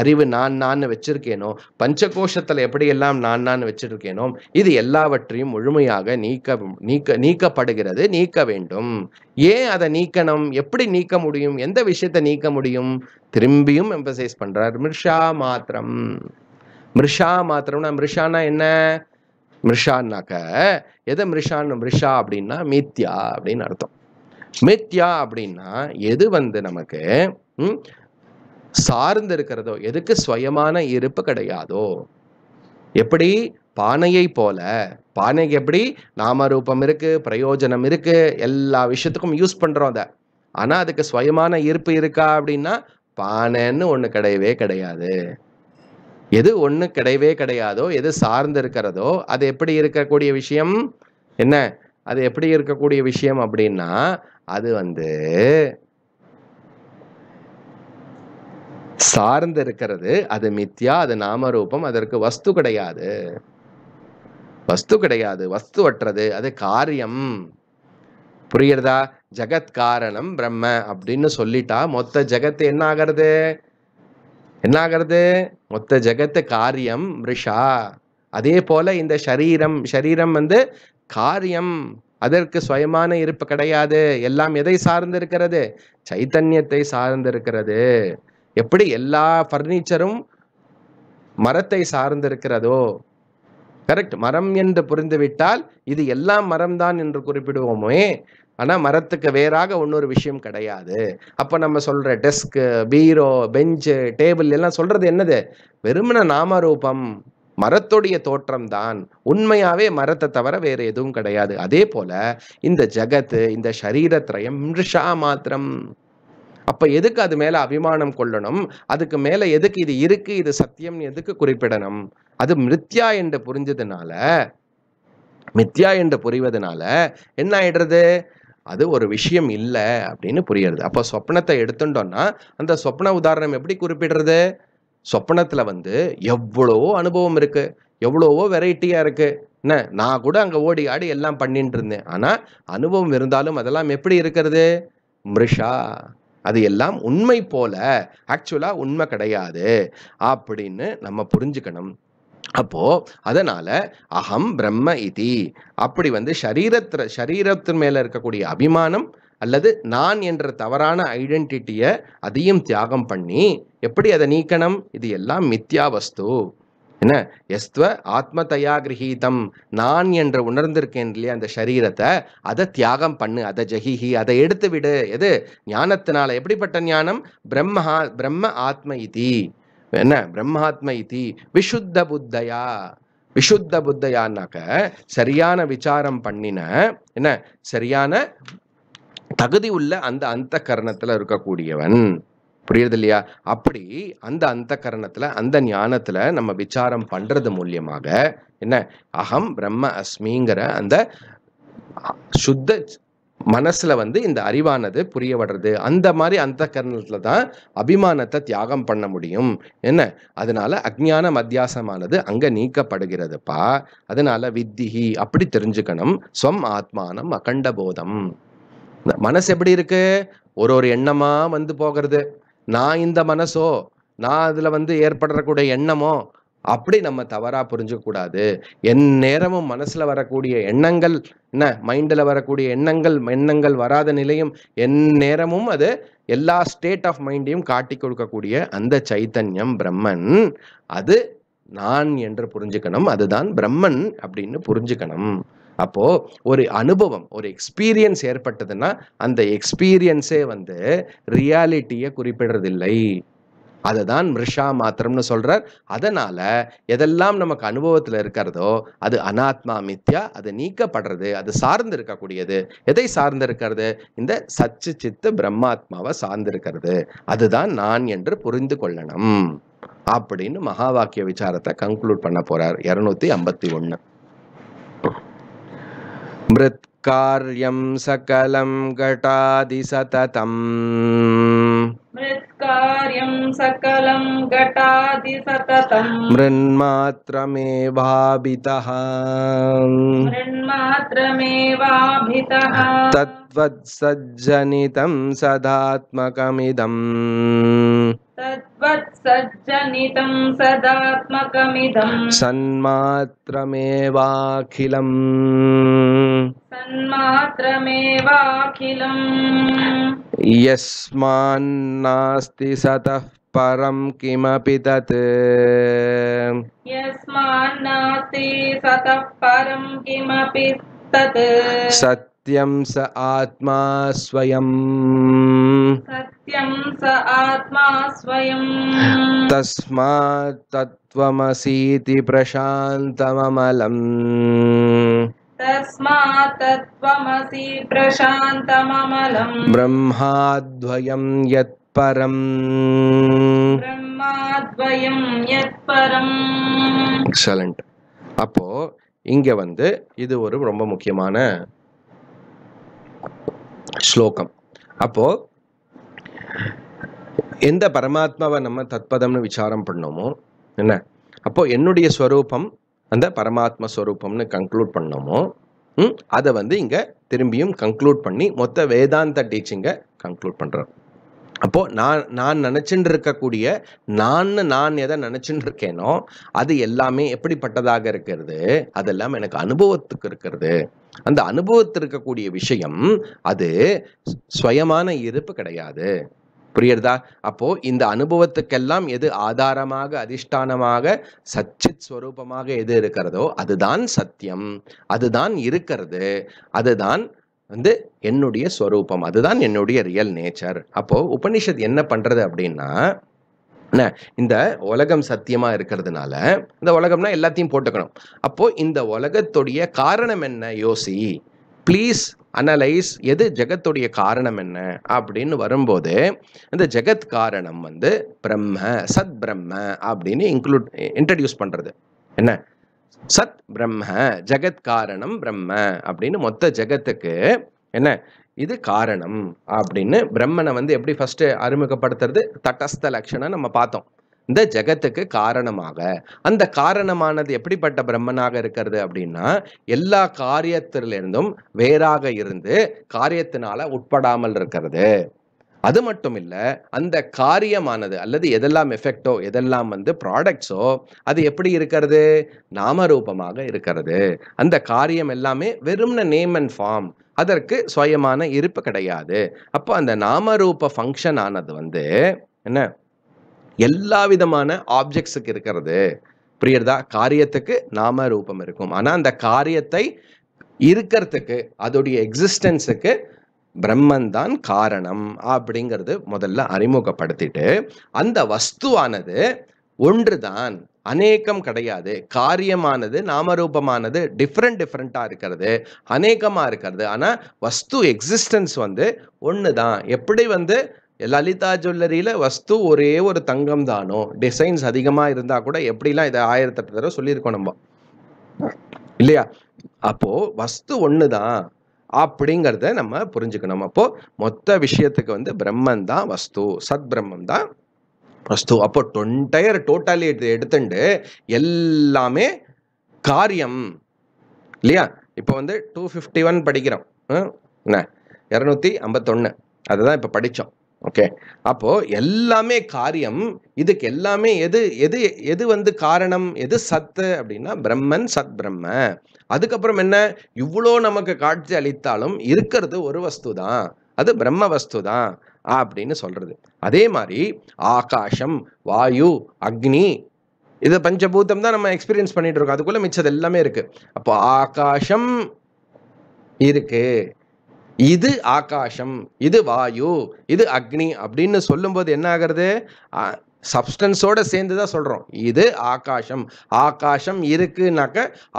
B: அறிவு நான் நான் வச்சிருக்கேனோ பஞ்சகோஷத்துல எப்படியெல்லாம் நான் நான் வச்சிருக்கேனோ இது எல்லாவற்றையும் முழுமையாக நீக்க நீக்க நீக்கப்படுகிறது நீக்க வேண்டும் ஏன் அதை நீக்கணும் எப்படி நீக்க முடியும் எந்த விஷயத்த நீக்க முடியும் திரும்பியும் எம்பசைஸ் பண்றார் மிர்ஷா மாத்திரம் மிர்ஷா மாத்திரம்னா மிர்ஷானா என்ன மிர்ஷான்னாக்க எதை மிர்ஷான்னு மிர்ஷா அப்படின்னா மித்யா அப்படின்னு அர்த்தம் மித்யா அப்படின்னா எது வந்து நமக்கு சார்ந்து இருக்கிறதோ எதுக்கு சுயமான இருப்பு கிடையாதோ எப்படி பானையை போல பானைக்கு எப்படி நாமரூபம் இருக்குது பிரயோஜனம் இருக்குது எல்லா விஷயத்துக்கும் யூஸ் பண்ணுறோம் அதை ஆனால் அதுக்கு சுயமான ஈர்ப்பு இருக்கா அப்படின்னா பானைன்னு ஒன்று கிடையவே கிடையாது எது ஒன்று கிடையவே கிடையாதோ எது சார்ந்து இருக்கிறதோ அது எப்படி இருக்கக்கூடிய விஷயம் என்ன அது எப்படி இருக்கக்கூடிய விஷயம் அப்படின்னா அது வந்து சார்ந்து இருக்கிறது அது மித்யா அது நாமரூபம் அதற்கு வஸ்து கிடையாது வஸ்து கிடையாது வஸ்து அற்றது அது காரியம் புரியுறதா ஜெகத் காரணம் பிரம்ம அப்படின்னு சொல்லிட்டா மொத்த ஜெகத்து என்ன ஆகிறது என்ன ஆகிறது மொத்த ஜெகத்து காரியம் ரிஷா அதே போல இந்த சரீரம் சரீரம் வந்து காரியம் அதற்கு சுயமான இருப்பு கிடையாது எல்லாம் எதை சார்ந்து இருக்கிறது சைத்தன்யத்தை சார்ந்து இருக்கிறது எப்படி எல்லா ஃபர்னிச்சரும் மரத்தை சார்ந்து இருக்கிறதோ கரெக்ட் மரம் என்று புரிந்துவிட்டால் இது எல்லாம் மரம்தான் என்று குறிப்பிடுவோமே ஆனா மரத்துக்கு வேறாக ஒன்னொரு விஷயம் கிடையாது அப்ப நம்ம சொல்ற டெஸ்க்கு பீரோ பெஞ்சு டேபிள் எல்லாம் சொல்றது என்னது வெறுமன நாமரூபம் மரத்துடைய தோற்றம் தான் உண்மையாவே மரத்தை தவிர வேற எதுவும் கிடையாது அதே போல இந்த ஜகத்து இந்த சரீரத்ரயம் மிருஷா மாத்திரம் அப்ப எதுக்கு அது மேல அபிமானம் கொள்ளணும் அதுக்கு மேல எதுக்கு இது இருக்கு இது சத்தியம் எதுக்கு குறிப்பிடணும் அது மித்யா என்று புரிஞ்சதுனால மித்யா என்று புரிவதனால என்ன ஆயிடுறது அது ஒரு விஷயம் இல்லை அப்படின்னு புரியறது அப்போ சொப்னத்தை எடுத்துட்டோம்னா அந்த சொப்ன உதாரணம் எப்படி குறிப்பிடுறது சொப்னத்தில் வந்து எவ்வளவோ அனுபவம் இருக்குது எவ்வளவோ வெரைட்டியாக இருக்குது என்ன நான் கூட அங்கே ஓடி ஆடி எல்லாம் பண்ணிட்டு இருந்தேன் ஆனால் அனுபவம் இருந்தாலும் அதெல்லாம் எப்படி இருக்கிறது மிருஷா அது எல்லாம் உண்மை போல ஆக்சுவலாக உண்மை கிடையாது அப்படின்னு நம்ம புரிஞ்சுக்கணும் அப்போ அதனால அகம் பிரம்ம இதி அப்படி வந்து சரீரத்தில் சரீரத்தின் மேல இருக்கக்கூடிய அபிமானம் அல்லது நான் என்ற தவறான ஐடென்டிட்டியை அதையும் தியாகம் பண்ணி எப்படி அதை நீக்கணும் இது எல்லாம் மித்யா வஸ்து என்ன எஸ்துவ ஆத்மதயா கிரகீதம் நான் என்று உணர்ந்திருக்கேன் இல்லையா அந்த சரீரத்தை அதை தியாகம் பண்ணு அதை ஜகிஹி அதை எடுத்து விடு எது ஞானத்தினால எப்படிப்பட்ட ஞானம் பிரம்மஹா பிரம்ம ஆத்ம இதி என்ன பிரம்மாத்ம இத்தி விஷுத்த புத்தையா விஷுத்த புத்தையானாக்க சரியான விசாரம் பண்ணின என்ன சரியான தகுதி உள்ள அந்த அந்த கரணத்துல இருக்கக்கூடியவன் புரியுறது இல்லையா அப்படி அந்த அந்த கரணத்துல அந்த ஞானத்துல நம்ம விசாரம் பண்றது மூலியமாக என்ன அகம் பிரம்ம அஸ்மிங்கிற அந்த சுத்த மனசில் வந்து இந்த அறிவானது புரிய வர்றது அந்த மாதிரி அந்த கர்ணத்தில் தான் அபிமானத்தை தியாகம் பண்ண முடியும் என்ன அதனால அஜ்ஞான மத்தியாசமானது அங்கே நீக்கப்படுகிறதுப்பா அதனால வித்திஹி அப்படி தெரிஞ்சுக்கணும் ஸ்வம் ஆத்மானம் அகண்ட போதம் மனசு எப்படி இருக்கு ஒரு ஒரு எண்ணமா வந்து போகிறது நான் இந்த மனசோ நான் அதில் வந்து ஏற்படுறக்கூடிய எண்ணமோ அப்படி நம்ம தவறாக புரிஞ்சக்கூடாது என் நேரமும் மனசில் வரக்கூடிய எண்ணங்கள் என்ன மைண்டில் வரக்கூடிய எண்ணங்கள் எண்ணங்கள் வராத நிலையும் என் நேரமும் அது எல்லா ஸ்டேட் ஆஃப் மைண்டையும் காட்டி கொடுக்கக்கூடிய அந்த சைத்தன்யம் பிரம்மன் அது நான் என்று புரிஞ்சுக்கணும் அதுதான் பிரம்மன் அப்படின்னு புரிஞ்சுக்கணும் அப்போ ஒரு அனுபவம் ஒரு எக்ஸ்பீரியன்ஸ் ஏற்பட்டதுன்னா அந்த எக்ஸ்பீரியன்ஸே வந்து ரியாலிட்டியை குறிப்பிடுறதில்லை அதை தான் மிருஷா மாத்திரம்னு சொல்கிறார் அதனால் எதெல்லாம் நமக்கு அனுபவத்தில் இருக்கிறதோ அது அனாத்மா மித்யா அது நீக்கப்படுறது அது சார்ந்து இருக்கக்கூடியது எதை சார்ந்து இருக்கிறது இந்த சச்சு சித்து பிரம்மாத்மாவை சார்ந்திருக்கிறது அதுதான் நான் என்று புரிந்து கொள்ளணும் அப்படின்னு மகா வாக்கிய விசாரத்தை கன்க்ளூட் பண்ண போறார் இருநூத்தி ஐம்பத்தி மிருத் காரியம் சகலம் கட்டாதி சததம்
A: कार्यं सकलं घटादि सततम्
B: मृन्मात्रमेवाभितः
A: मृन्मात्रमेवाभितः
B: तत्त्वत्सज्जनितं सदात्मकमिदम्
A: तद्वत् सज्जनितं सदात्मकमिदं
B: सन्मात्रमेवाखिलम्
A: सन्मात्रमेवाखिलम्
B: यस्मान्नास्ति सतः परं किमपि तत्
A: यस्मान्नास्ति सतः परं किमपि तत्
B: सत्यं स आत्मा स्वयम्
A: सत्यं स आत्मा स्वयम्
B: तस्मात् तत्त्वमसीति प्रशान्तमलम्
A: பிரம்மாத்வயம் प्रशान्तममलम्
B: ब्रह्माद्वयं यत्परम्
A: ब्रह्माद्वयं यत्परम्
B: எக்ஸலண்ட் அப்போ இங்க வந்து இது ஒரு ரொம்ப முக்கியமான ஸ்லோகம் அப்போ எந்த பரமாத்மாவை நம்ம தத்பதம்னு விசாரம் பண்ணோமோ என்ன அப்போ என்னுடைய ஸ்வரூபம் அந்த பரமாத்ம ஸ்வரூபம்னு கன்க்ளூட் பண்ணோமோ அதை வந்து இங்கே திரும்பியும் கன்க்ளூட் பண்ணி மொத்த வேதாந்த டீச்சிங்கை கன்க்ளூட் பண்ணுறோம் அப்போது நான் நான் நினச்சிட்டு இருக்கக்கூடிய நான் நான் எதை நினச்சிட்டு இருக்கேனோ அது எல்லாமே எப்படிப்பட்டதாக இருக்கிறது அதெல்லாம் எனக்கு அனுபவத்துக்கு இருக்கிறது அந்த அனுபவத்தில் இருக்கக்கூடிய விஷயம் அது சுயமான இருப்பு கிடையாது புரியுறதா அப்போது இந்த அனுபவத்துக்கெல்லாம் எது ஆதாரமாக அதிஷ்டானமாக சச்சித் ஸ்வரூபமாக எது இருக்கிறதோ அதுதான் சத்தியம் அதுதான் இருக்கிறது அதுதான் வந்து என்னுடைய ஸ்வரூபம் அதுதான் என்னுடைய ரியல் நேச்சர் அப்போது உபனிஷத் என்ன பண்ணுறது அப்படின்னா இந்த உலகம் சத்தியமாக இருக்கிறதுனால இந்த உலகம்னா எல்லாத்தையும் போட்டுக்கணும் அப்போது இந்த உலகத்துடைய காரணம் என்ன யோசி ப்ளீஸ் அனலைஸ் எது ஜெகத்துடைய காரணம் என்ன அப்படின்னு வரும்போது இந்த ஜெகத் காரணம் வந்து பிரம்ம சத் பிரம்ம அப்படின்னு இன்க்ளூட் இன்ட்ரடியூஸ் பண்ணுறது என்ன சத் பிரம்ம ஜெகத் காரணம் பிரம்ம அப்படின்னு மொத்த ஜெகத்துக்கு என்ன இது காரணம் அப்படின்னு பிரம்மனை வந்து எப்படி ஃபஸ்ட்டு அறிமுகப்படுத்துறது தட்டஸ்த லட்சணம் நம்ம பார்த்தோம் இந்த ஜெகத்துக்கு காரணமாக அந்த காரணமானது எப்படிப்பட்ட பிரம்மனாக இருக்கிறது அப்படின்னா எல்லா காரியத்திலிருந்தும் வேறாக இருந்து காரியத்தினால உட்படாமல் இருக்கிறது அது மட்டும் இல்லை அந்த காரியமானது அல்லது எதெல்லாம் எஃபெக்டோ எதெல்லாம் வந்து ப்ராடக்ட்ஸோ அது எப்படி இருக்கிறது நாமரூபமாக இருக்கிறது அந்த காரியம் எல்லாமே வெறும்ன நேம் அண்ட் ஃபார்ம் அதற்கு சுயமான இருப்பு கிடையாது அப்போ அந்த நாமரூப ஃபங்க்ஷன் ஆனது வந்து என்ன எல்லா விதமான ஆப்ஜெக்ட்ஸுக்கு இருக்கிறது புரியுறதா காரியத்துக்கு நாம ரூபம் இருக்கும் ஆனால் அந்த காரியத்தை இருக்கிறதுக்கு அதோடைய எக்ஸிஸ்டன்ஸுக்கு பிரம்மன் தான் காரணம் அப்படிங்கிறது முதல்ல அறிமுகப்படுத்திட்டு அந்த வஸ்துவானது ஒன்று தான் அநேகம் கிடையாது காரியமானது நாமரூபமானது டிஃப்ரெண்ட் டிஃப்ரெண்ட்டாக இருக்கிறது அநேகமாக இருக்கிறது ஆனால் வஸ்து எக்ஸிஸ்டன்ஸ் வந்து ஒன்று தான் எப்படி வந்து லலிதா ஜுவல்லரியில் வஸ்து ஒரே ஒரு தங்கம் தானோ டிசைன்ஸ் அதிகமாக இருந்தால் கூட எப்படிலாம் இதை ஆயிரத்தெட்டு தடவை சொல்லியிருக்கோம் நம்ம இல்லையா அப்போது வஸ்து ஒன்று தான் அப்படிங்கிறத நம்ம புரிஞ்சுக்கணும் அப்போது மொத்த விஷயத்துக்கு வந்து பிரம்மன் தான் வஸ்து சத் பிரம்மம் தான் வஸ்து அப்போ டொன்டையர் டோட்டலி எடுத்துட்டு எல்லாமே காரியம் இல்லையா இப்போ வந்து டூ ஃபிஃப்டி ஒன் படிக்கிறோம் என்ன இரநூத்தி ஐம்பத்தொன்று அதை தான் இப்போ படித்தோம் ஓகே அப்போ எல்லாமே காரியம் இதுக்கு எல்லாமே எது எது எது வந்து காரணம் எது சத்து அப்படின்னா பிரம்மன் சத் பிரம்ம அதுக்கப்புறம் என்ன இவ்வளோ நமக்கு காட்சி அளித்தாலும் இருக்கிறது ஒரு வஸ்து தான் அது பிரம்ம வஸ்து தான் அப்படின்னு சொல்றது அதே மாதிரி ஆகாசம் வாயு அக்னி இது பஞ்சபூதம் தான் நம்ம எக்ஸ்பீரியன்ஸ் பண்ணிட்டு இருக்கோம் அதுக்குள்ள மிச்சது எல்லாமே இருக்கு அப்போ ஆகாசம் இருக்கு இது ஆகாசம் இது வாயு இது அக்னி அப்படின்னு சொல்லும்போது என்ன ஆகிறது சப்ஸ்டன்ஸோட சேர்ந்து தான் சொல்கிறோம் இது ஆகாசம் ஆகாசம் இருக்குனாக்க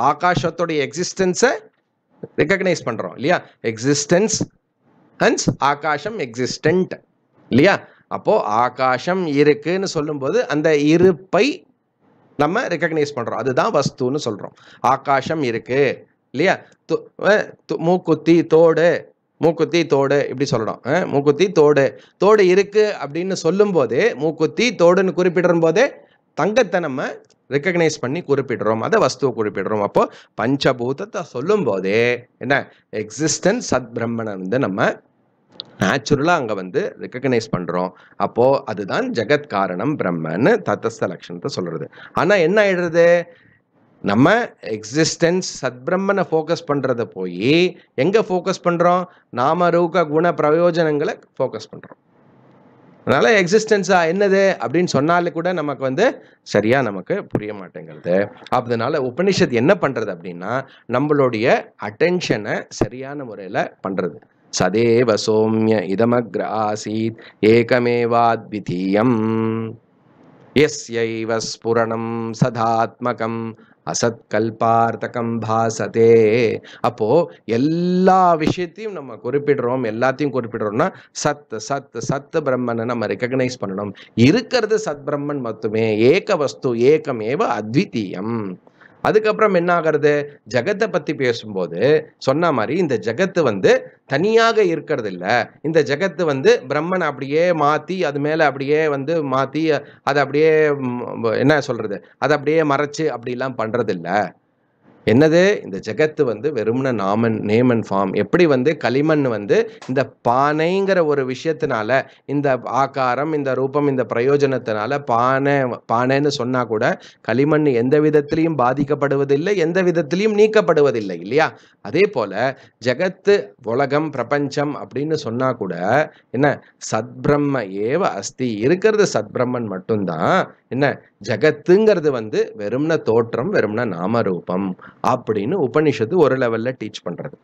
B: ஆகாஷத்துடைய எக்ஸிஸ்டன்ஸை ரெக்கக்னைஸ் பண்ணுறோம் இல்லையா எக்ஸிஸ்டன்ஸ் ஹன்ஸ் ஆகாஷம் எக்ஸிஸ்டன்ட் இல்லையா அப்போது ஆகாசம் இருக்குன்னு சொல்லும்போது அந்த இருப்பை நம்ம ரெக்கக்னைஸ் பண்ணுறோம் அதுதான் வஸ்துன்னு சொல்கிறோம் ஆகாசம் இருக்குது இல்லையா மூக்குத்தி தோடு மூக்குத்தி தோடு இப்படி சொல்லணும் மூக்குத்தி தோடு தோடு இருக்குது அப்படின்னு போதே மூக்குத்தி தோடுன்னு குறிப்பிடும் போதே தங்கத்தை நம்ம ரெக்கக்னைஸ் பண்ணி குறிப்பிடுறோம் அதை வஸ்துவை குறிப்பிடுறோம் அப்போ பஞ்சபூதத்தை சொல்லும் போதே என்ன எக்ஸிஸ்டன்ஸ் சத் பிரம்மனை வந்து நம்ம நேச்சுரலாக அங்கே வந்து ரெக்கக்னைஸ் பண்ணுறோம் அப்போது அதுதான் ஜெகத் காரணம் பிரம்மன்னு தத்தஸ்த லட்சணத்தை சொல்கிறது ஆனால் என்ன ஆயிடுறது நம்ம எக்ஸிஸ்டன்ஸ் சத்பிரம்மனை ஃபோக்கஸ் பண்ணுறத போய் எங்கே ஃபோக்கஸ் பண்ணுறோம் நாம ரூக குண பிரயோஜனங்களை ஃபோக்கஸ் பண்ணுறோம் அதனால் எக்ஸிஸ்டன்ஸா என்னது அப்படின்னு சொன்னாலே கூட நமக்கு வந்து சரியாக நமக்கு புரிய மாட்டேங்கிறது அதனால உபனிஷத் என்ன பண்ணுறது அப்படின்னா நம்மளுடைய அட்டென்ஷனை சரியான முறையில் பண்ணுறது சதேவ சோம்ய இதமக்ர ஆசீத் ஏகமேவாத்விதீயம் எஸ்யைவ ஸ்புரணம் சதாத்மகம் அசத்கல்பார்த்தகம் பாசதே அப்போ எல்லா விஷயத்தையும் நம்ம குறிப்பிடுறோம் எல்லாத்தையும் குறிப்பிடுறோம்னா சத் சத் சத் பிரம்மனை நம்ம ரெக்கக்னைஸ் பண்ணணும் இருக்கிறது சத் பிரம்மன் மட்டுமே ஏக வஸ்து ஏகம் ஏவ அதுக்கப்புறம் என்ன ஆகிறது ஜெகத்தை பற்றி பேசும்போது சொன்ன மாதிரி இந்த ஜெகத்து வந்து தனியாக இருக்கிறது இல்லை இந்த ஜெகத்து வந்து பிரம்மன் அப்படியே மாற்றி அது மேலே அப்படியே வந்து மாற்றி அதை அப்படியே என்ன சொல்கிறது அதை அப்படியே மறைச்சு அப்படிலாம் பண்ணுறதில்ல என்னது இந்த ஜெகத்து வந்து வெறும்ன நாமன் நேம் அண்ட் ஃபார்ம் எப்படி வந்து களிமண் வந்து இந்த பானைங்கிற ஒரு விஷயத்தினால இந்த ஆக்காரம் இந்த ரூபம் இந்த பிரயோஜனத்தினால பானை பானைன்னு சொன்னால் கூட களிமண் எந்த விதத்திலையும் பாதிக்கப்படுவதில்லை எந்த விதத்திலையும் நீக்கப்படுவதில்லை இல்லையா அதே போல ஜெகத்து உலகம் பிரபஞ்சம் அப்படின்னு சொன்னால் கூட என்ன சத்பிரம்ம ஏவ அஸ்தி இருக்கிறது சத்பிரம்மன் மட்டும்தான் என்ன ஜகத்துங்கிறது வந்து வெறும்ன தோற்றம் வெறும்ன நாமரூபம் அப்படின்னு உபனிஷத்து ஒரு லெவல்ல டீச் பண்றது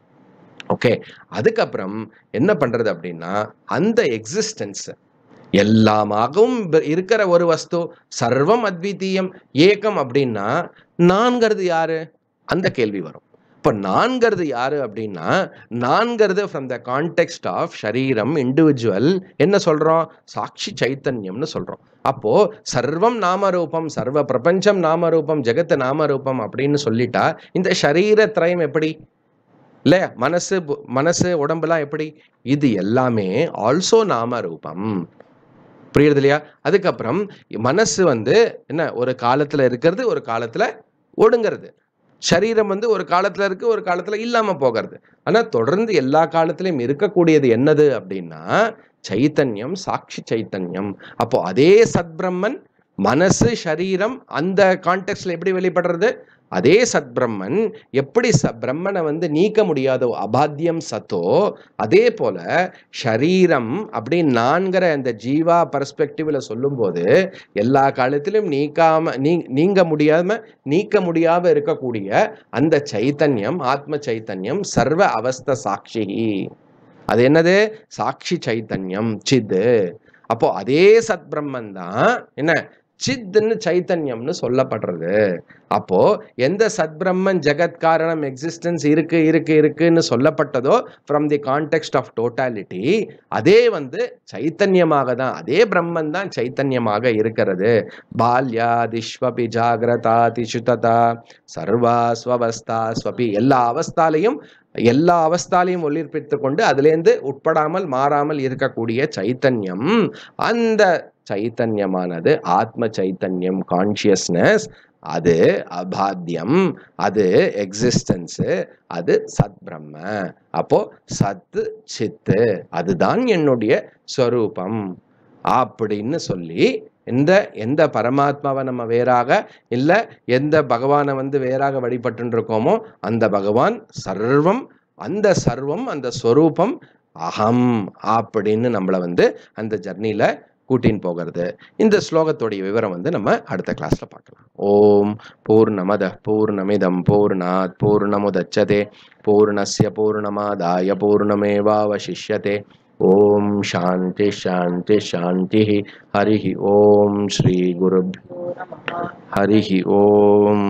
B: ஓகே அதுக்கப்புறம் என்ன பண்றது அப்படின்னா அந்த எக்ஸிஸ்டன்ஸ் எல்லாமாகவும் இருக்கிற ஒரு வஸ்து சர்வம் அத்விதீயம் ஏகம் அப்படின்னா நான்கிறது யாரு அந்த கேள்வி வரும் இப்போ நான்கிறது யாரு அப்படின்னா நான்கிறது ஃப்ரம் த கான்டெக்ஸ்ட் ஆஃப் சரீரம் இண்டிவிஜுவல் என்ன சொல்கிறோம் சாட்சி சைத்தன்யம்னு சொல்கிறோம் அப்போது சர்வம் நாமரூபம் சர்வ பிரபஞ்சம் நாமரூபம் ஜெகத்து நாமரூபம் அப்படின்னு சொல்லிட்டா இந்த சரீர திரயம் எப்படி இல்லையா மனசு மனசு உடம்புலாம் எப்படி இது எல்லாமே ஆல்சோ நாமரூபம் புரியுறது இல்லையா அதுக்கப்புறம் மனசு வந்து என்ன ஒரு காலத்தில் இருக்கிறது ஒரு காலத்தில் ஒடுங்கிறது சரீரம் வந்து ஒரு காலத்தில் இருக்குது ஒரு காலத்தில் இல்லாமல் போகிறது ஆனால் தொடர்ந்து எல்லா காலத்திலையும் இருக்கக்கூடியது என்னது அப்படின்னா சைத்தன்யம் சாட்சி சைத்தன்யம் அப்போ அதே சத்பிரம்மன் மனசு சரீரம் அந்த கான்டெக்ட்ல எப்படி வெளிப்படுறது அதே சத்பிரம்மன் எப்படி ச பிரம்மனை வந்து நீக்க முடியாத அபாத்தியம் சத்தோ அதே போல ஷரீரம் அப்படின்னு நான்கிற அந்த ஜீவா பர்ஸ்பெக்டிவ்ல சொல்லும்போது எல்லா காலத்திலும் நீக்காம நீ நீங்க முடியாம நீக்க முடியாம இருக்கக்கூடிய அந்த சைத்தன்யம் ஆத்ம சைத்தன்யம் சர்வ அவஸ்த சாட்சி அது என்னது சாட்சி சைத்தன்யம் சித்து அப்போ அதே சத் பிரம்மன் தான் என்ன சித்துன்னு சைத்தன்யம்னு சொல்லப்படுறது அப்போ எந்த சத்பிரம்மன் ஜெகத் காரணம் எக்ஸிஸ்டன்ஸ் இருக்கு இருக்கு இருக்குன்னு சொல்லப்பட்டதோ from the context of totality அதே வந்து சைத்தன்யமாக தான் அதே பிரம்மன் தான் சைத்தன்யமாக இருக்கிறது பால்யா திஷ்வபி ஜாகிரதா திசுததா சர்வா ஸ்வஸ்தா ஸ்வபி எல்லா அவஸ்தாலையும் எல்லா அவஸ்தாலையும் ஒளிர்ப்பித்து கொண்டு அதுலேருந்து உட்படாமல் மாறாமல் இருக்கக்கூடிய சைத்தன்யம் அந்த சைத்தன்யமானது ஆத்ம சைத்தன்யம் கான்சியஸ்னஸ் அது அபாத்தியம் அது எக்ஸிஸ்டன்ஸு அது சத் பிரம்ம அப்போ சத்து சித்து அதுதான் என்னுடைய ஸ்வரூபம் அப்படின்னு சொல்லி எந்த எந்த பரமாத்மாவை நம்ம வேறாக இல்லை எந்த பகவானை வந்து வேறாக வழிபட்டுருக்கோமோ அந்த பகவான் சர்வம் அந்த சர்வம் அந்த ஸ்வரூபம் அகம் அப்படின்னு நம்மளை வந்து அந்த ஜர்னியில் கூட்டின் போகிறது இந்த ஸ்லோகத்துடைய விவரம் வந்து நம்ம அடுத்த கிளாஸில் பார்க்கலாம் ஓம் பூர்ணமத பூர்ணமிதம் பூர்ணாத் பூர்ணமுதச்சதே பூர்ணசிய பூர்ணமாதாய பூர்ணமேவாவசிஷ்யதே ஓம் சாந்தி சாந்தி சாந்தி ஹரிஹி ஓம் ஸ்ரீ குரு
A: ஹரிஹி ஓம்